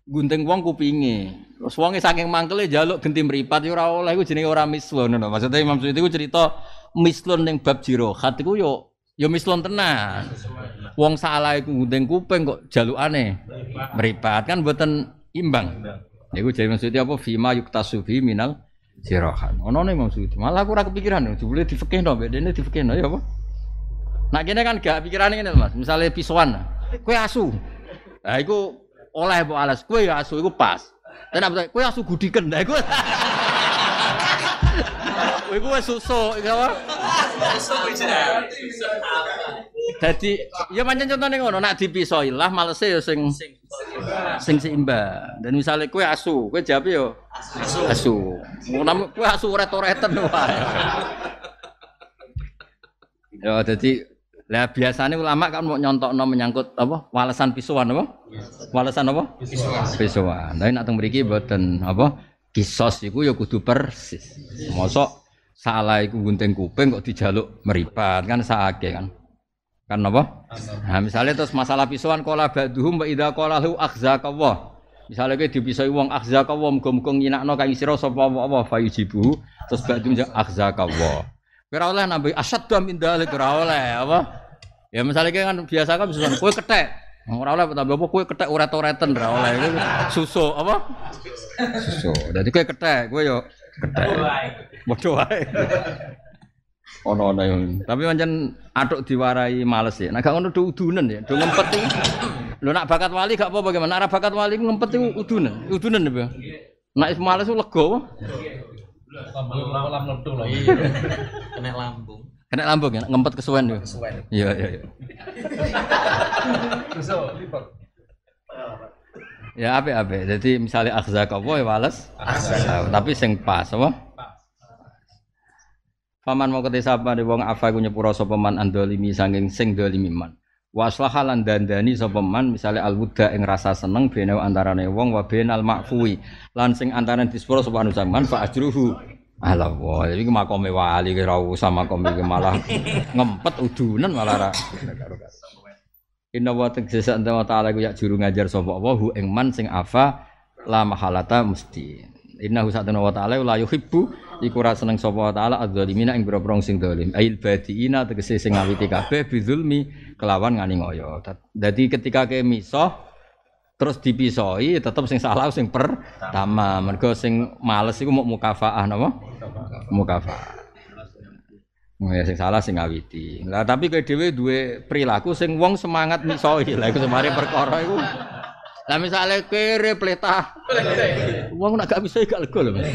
gunting wong kupinge. Terus wonge saking mangkele jaluk genti mripat ya ora oleh iku jenenge ora mislun Maksudnya Imam Suyuti iku cerita mislun ning bab jirohat iku yo Ya mislon tenan. Wong salah iku ngundeng kuping kok aneh, meripat kan buatan imbang. Iku jadi maksudnya apa fima yuktasufi minal sirohan. Ono ne maksud. Malah aku ora kepikiran jebule difekehno ini dene difekehno ya apa? Nah gini kan gak pikirane ini Mas. Misalnya pisuan, kue asu. Nah iku oleh bu alas kue ya asu iku pas. Tapi nek kue asu gudikan. nah iku Kowe ku susu, susuk iku apa? Susuk ya Jadi, ya nih, contone ngono nak dipisoi lah malese ya sing sing imba, Dan misalnya kue asu, kue jawab yo ya? asu. Asu. Ngono kue asu retor reten wae. Ya jadi lah biasanya ulama kan mau nyontok no menyangkut apa walesan pisuan apa walesan apa pisuan pisuan tapi nak teng mriki dan apa kisos itu, ya kudu persis mosok salah iku gunting kuping kok dijaluk meripat kan sakake kan. Kan apa? Nah, misalnya terus masalah pisuan kola baduhum wa idza qala lahu akhzakallah. Misalnya kayak dipisoi wong akhzakallah muga-muga nyinakno kang sira sapa apa fayujibu terus badhum akhzakallah. Kira oleh nabi asad dua minta kira oleh apa? Ya misalnya kan biasa kan misalnya kue ketek. Nah, ora oleh tambah apa kue ketek urat-uratan ora oleh susu apa? Susu. Jadi kue ketek, kue yo Ketek. wae. ono yang. Tapi pancen aduk diwarai males ya. Nek nah, gak ngono do udunen ya, do ngempet iki. Lho nak bakat wali gak apa-apa gimana? bakat wali ngempet iku udunan Udunen ya, nak Nek males ku lega apa? Iya. Kena lambung. Kena lambung ya, ngempet kesuwen yo. Ya? Kesuwen. Iya, iya, iya. Ya apa apa. Jadi misalnya akhza kau, ya wales. Tapi sing pas apa? Paman mau kete sapa di wong apa? Gunya pura so paman andolimi sanging sing dolimi man. halan dan dandani so paman misalnya alwuda ing rasa seneng antara ne wong wa benal makfui. Lan sing antarane disepura so anu man Pak ajruhu. Alah wah, jadi makome wali kira usah makome malah ngempet udunan malah Inna wa tegesa anta wa ta'ala ya juru ngajar sapa wa hu ing man sing afa la mahalata mesti. Inna hu satana wa ta'ala la yuhibbu iku ra seneng sapa wa ta'ala adzalimina ing boro sing dolim. Ail badiina tegese sing ngawiti kabeh bizulmi kelawan ngani ngoyo. Dadi ketika ke misoh terus dipisoi tetep sing salah sing pertama. Mergo sing males iku mau mukafaah napa? Mukafaah. Oh, ya sing salah sing ngawiti. Lah tapi kowe dhewe duwe perilaku sing wong semangat misoi. Lah iku semare perkara iku. Lah misale kowe repleta. Wong nak gak misoi gak lega lho, Mas.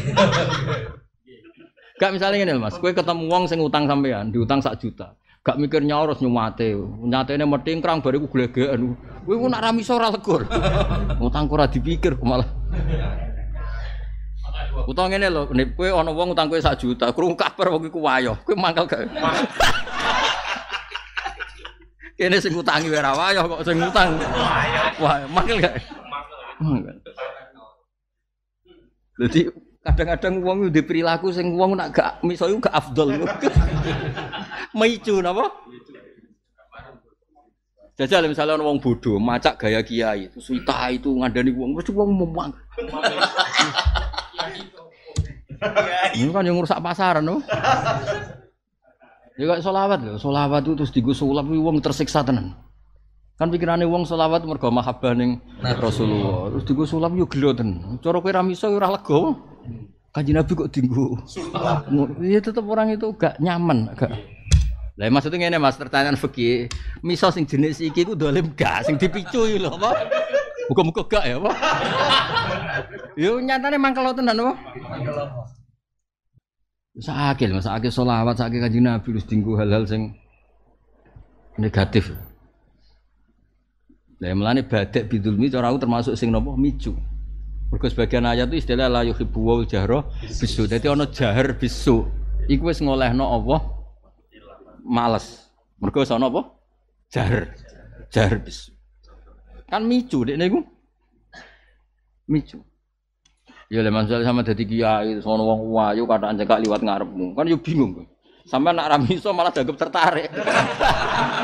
Gak misalnya ini Mas, kowe ketemu wong sing utang sampean, diutang sak juta. Gak mikir nyoros nyumate. Nyatene ini krang bariku glegekan. Kowe ku nak ra miso ra lega. Utang ora dipikir malah. Utawa ngene lho, nek kowe ana wong utang kue satu juta, kurung kaper wong iku wayo. Kowe mangkel gak? Kene sing utangi ora wayo kok sing utang. Wah, mangkel gak? Jadi kadang-kadang wong -kadang di perilaku sing wong nak gak misalnya gak afdol. Meicu napa? Jajal misalnya orang wong bodoh, macak gaya kiai, itu suita itu ngandani wong, mesti wong memang. Ini kan yang ngurusak pasaran loh. Juga ya, sholawat loh, sholawat itu terus digusulap wong tersiksa tenan. Kan pikirannya wong sholawat mergo mahabbah ning Rasulullah. Terus digusulap yo gelo tenan. Cara kowe ra miso ora lega. Nabi kok Iya tetep orang itu gak nyaman, gak. Lah maksudnya ini Mas, pertanyaan fikih. Misal sing jenis iki ku dolim gak sing dipicu loh apa? Muka-muka gak ya, Pak. Yo nyatane mangkel tenan apa? Mangkel masa akil sakil solawat, sakil kanjeng Nabi terus dinggo hal-hal sing negatif. Lah melane badek bidulmi cara aku termasuk sing nopo micu. Mergo sebagian ayat itu istilah la yuhibbu wau jahro bisu. jadi ono jahar bisu. Iku ngoleh no Allah males. Mergo ana apa? Jahar. Jahar bisu kan micu dek niku. Micu. Ya le mansul sama dadi kiai sono wong wayu keadaan cekak liwat ngarepmu. Kan yo bingung. Sampai nak ramiso malah dianggap tertarik.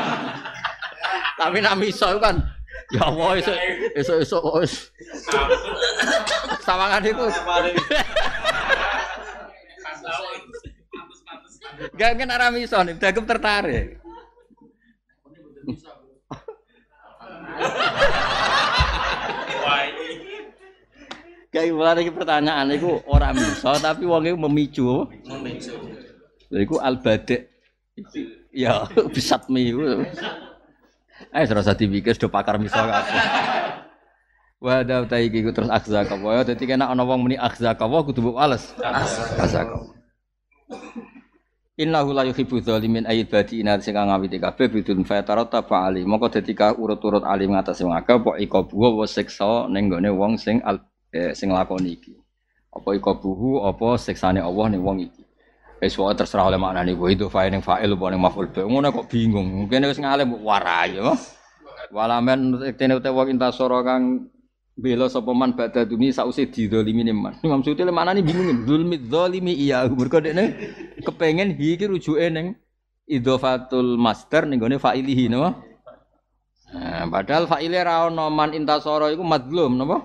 Tapi nak miso kan ya Allah so esok esok wis. Oh, Sawangan itu. Gak kena ramiso nih, dianggap tertarik. Kayak mulai lagi pertanyaan itu orang bisa tapi wong iku memicu. Memicu. Lha iku al-badi. Ya, bisat mi Eh serasa terus dipikir sudah pakar misal kabeh. Wah, ada ta iki terus akza kawa. Ya, Tadi kena ana wong meni akza kau, kudu mbok ales. Akza kau. Innahu la yuhibbu dzalimin aibadi inar sing ngawiti kabeh bidun fatarata fa'ali. Moko dadi ka urut-urut alim ngatas wong akeh apa ikabu wa siksa ning gone wong sing al, eh, sing lakoni iki. Apa ikabuhu apa siksane Allah ning wong iki. Wis wae terserah oleh maknane kowe itu fa'il ning fa'il apa ning maf'ul bih. Ngono kok bingung. Mungkin wis ngalim warai ya. Walamen tene utek wong intasara kang bela sapa man badha dumi sause didzalimi man. Imam Suyuti lemana manani bingung zulmi dzalimi iya mergo dekne kepengen hi iki rujuke ning idhofatul master ning gone fa'ilihi napa? Nah, padahal fa'ile ra ono man intasara iku madzlum napa?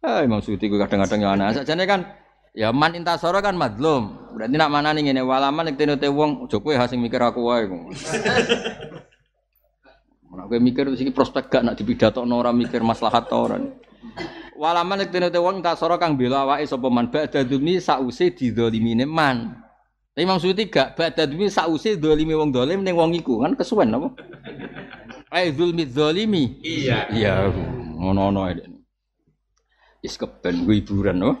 Ah, Imam Suyuti ku kadang-kadang ya ana. Nah, sakjane kan ya man intasoro kan madzlum. Berarti nak mana nih ngene walaman nek tenute wong ojo hasing ya, mikir aku wae. Nah, gue mikir sih prospek gak nak dipidato Nora mikir maslahat orang. Walaman iktene te wong sorok kang bela awake sapa man ba'da dzulmi sause didolimine man. Tapi Imam Suyuti gak ba'da dzulmi sause dolimi wong dolim ning wong iku kan kesuwen apa? Eh zulmi dolimi. Iya. Iya, ngono-ngono ae. Is keben hiburan, oh.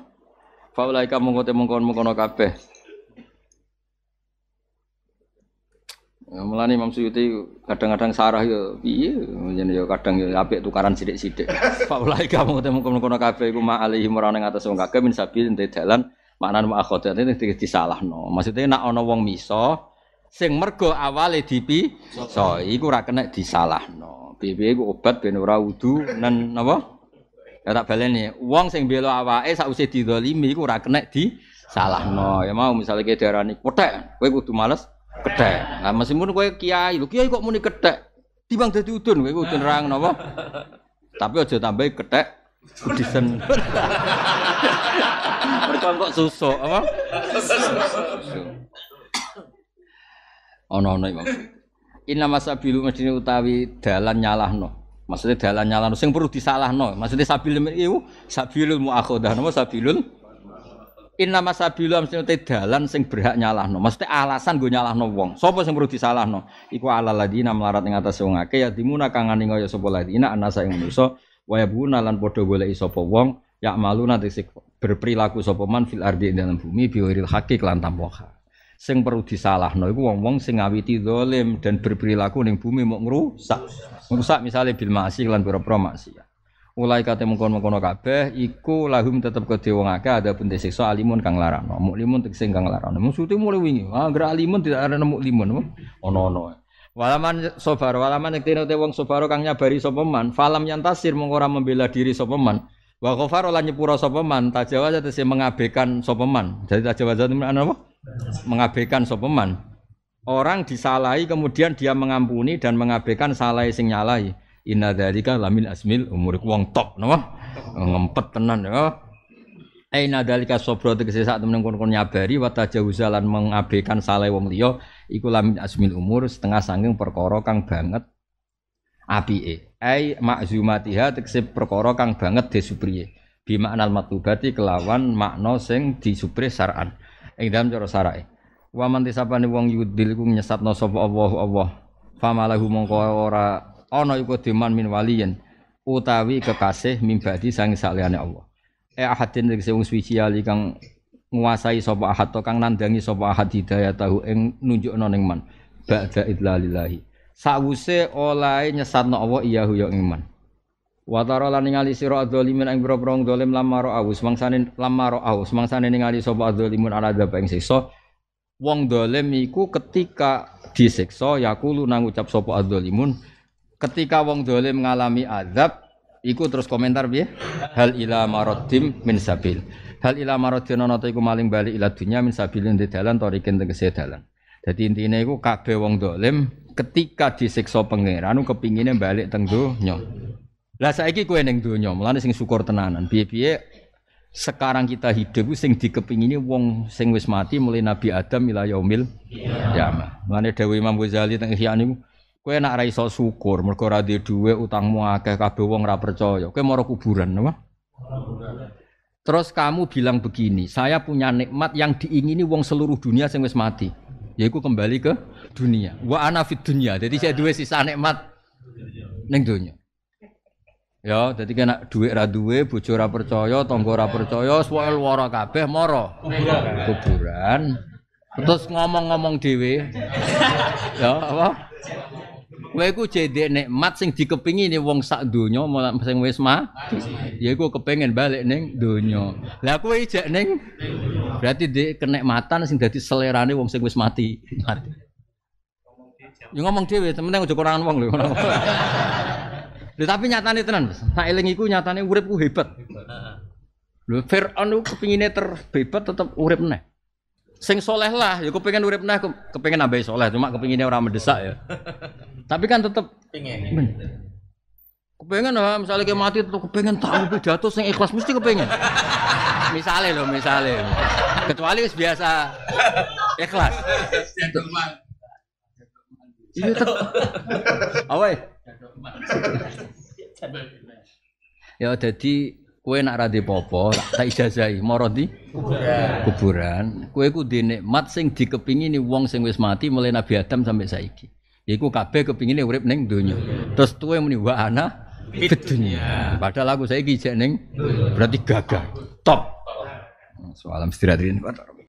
Faulaika mongko te mongkon-mongkon kabeh. Ya, mulane Imam Suyuti kadang-kadang sarah yo iya ngene ya kadang ya apik tukaran sidik-sidik sithik Faulai kamu ketemu kono-kono kabeh iku ma'alihi marang ing atas wong kabeh min sabil dalan maknan wa akhirat iki disalahno. Maksudnya nak ono wong miso sing mergo awale dipi so iku ora kena disalahno. no piye iku obat ben ora wudu nen napa? Ya tak baleni, wong sing belo awake sakwise didolimi iku ora kena disalahno. Ya mau misalnya ke daerah darani petek, kowe kudu males Kedek. masih meskipun kowe kiai, lho kiai kok muni kedek. Timbang dadi udun kowe udun rang napa? Tapi aja tambah kedek disen. Mereka kok susu, apa? Ono-ono Imam. Inna masabilu medine utawi dalan nyalahno. Maksudnya dalan nyalahno sing perlu disalahno. Maksudnya sabil iku sabilul muakhodah napa sabilul Inna masabila mesti dalan sing berhak nyalahno. Mesti alasan gue nyalahno wong. Sopo sing perlu disalahno? Iku ala ladina melarat ing atas wong akeh ya dimuna kang ngani kaya sapa ladina anasa ing manusa Wae yabuna lan padha isopo sapa wong ya malu nanti berperilaku sapa man fil ardi dalam bumi biwiril hakik lan tampoha. Sing perlu disalahno iku wong-wong sing ngawiti zalim dan berperilaku ning bumi mau ngrusak. Ngrusak misalnya bil maksiat lan pira-pira maksiat. Mulai kate mengkon-mengkono kabeh iku lahum tetep kedhe wong akeh ada pun disiksa alimun kang larano. Muklimun tegese kang larano. Maksudnya mulai wingi. Ah gra alimun tidak ada nemu limun. Ono-ono. Walaman sobar, walaman iktino te wong sobaro kang nyabari sapa falam yang tasir mengora membela diri sapa man. Wa ghafar lan nyepura sapa man, tajawaza tegese mengabaikan sapa man. Jadi tajawaza itu apa? Mengabaikan sapa Orang disalahi kemudian dia mengampuni dan mengabaikan salah sing nyalahi. Inna dalika lamin asmil umur wong top napa? Ngempet tenan ya. Aina dalika sobro tegese sak temen kon-kon nyabari wa jalan mengabaikan saleh wong liya iku lamin asmil umur setengah sanging perkara kang banget apike. Ai makzumatiha tegese perkara kang banget disupriye. Bi makna matlubati kelawan makna sing disupri syar'an. Ing dalam cara syar'e. Wa man tisabani wong yudil ku nyesatno sapa Allah Allah. Famalahu mongko ora ana iku diman min waliyen utawi kekasih mimbadi sang saliyane Allah e ahadin tegese wong suci ali kang nguasai sapa ahad to kang nandangi sapa ahad hidayah tahu ing nunjukno ning man ba'da idlalillahi sawuse olae nyesatno Allah iyahu ya ing man Watara lan ningali sira adzalimin ing boro-boro dolim lamaro aus mangsane lamaro aus mangsane ningali sapa adzalimun ala dzab ing siksa wong dolim iku ketika disiksa yakulu nang ucap sapa adzalimun ketika wong dolim mengalami azab iku terus komentar piye hal ila maraddim min sabil hal ila marotim ana iku maling bali ila dunya min sabilin di dalan tarikin tegese dalan dadi intine iku kabeh wong dolim ketika disiksa pangeran kepingine balik teng donya lah saiki kowe ning donya mulane sing syukur tenanan piye-piye sekarang kita hidup sing dikepingini wong sing wis mati mulai Nabi Adam ila yaumil kiamah. Mulane dawuh Imam Ghazali teng Ihya niku Kue nak raiso iso syukur mergo ra duwe utangmu akeh kabeh wong ra percaya. mau mau kuburan apa? Terus kamu bilang begini, saya punya nikmat yang diingini wong seluruh dunia sing wis mati. Yaiku kembali ke dunia. Wa ana fid Jadi saya duwe sisa nikmat ning dunia. Ya, jadi kena duit ra duwe, bojo ra percaya, tangga ra percaya, suwe wara kabeh moro. Kuburan. Terus ngomong-ngomong dhewe. ya, apa? Kowe iku jek nikmat sing dikepingi ne wong sak donya malah sing wis mah. Ya iku kepengin balik ning donya. Lah kowe jek ning berarti di kenikmatan sing dadi selerane wong sing wis mati. Mati. Ya ngomong dhewe, temen aja kurangan wong lho. Lho tapi nyatane tenan, Mas. Tak eling iku nyatane uripku hebat. Lho Firaun ku kepingine terbebas tetep urip neh sing soleh lah, ya kepengen urip nah, kepengen nambah soleh, cuma kepengennya orang mendesak ya. Tapi kan tetep pengen. Kepengen lah, misalnya kayak mati tuh kepengen tahu pidato sing ikhlas mesti kepengen. Misalnya loh, misalnya. Kecuali biasa ikhlas. Iya tetap. Awe. Ya? ya jadi Kue nak radi popo, tak ijazai, moro di kuburan. kuburan. Kue ku di sing dikepingi nih wong sing wis mati mulai Nabi Adam sampai saiki. Iku kabeh nih urip neng dunia. Terus tuwe muni wa ana bedunya. Padahal aku saiki jek berarti gagal. Top. Soal istirahat ini.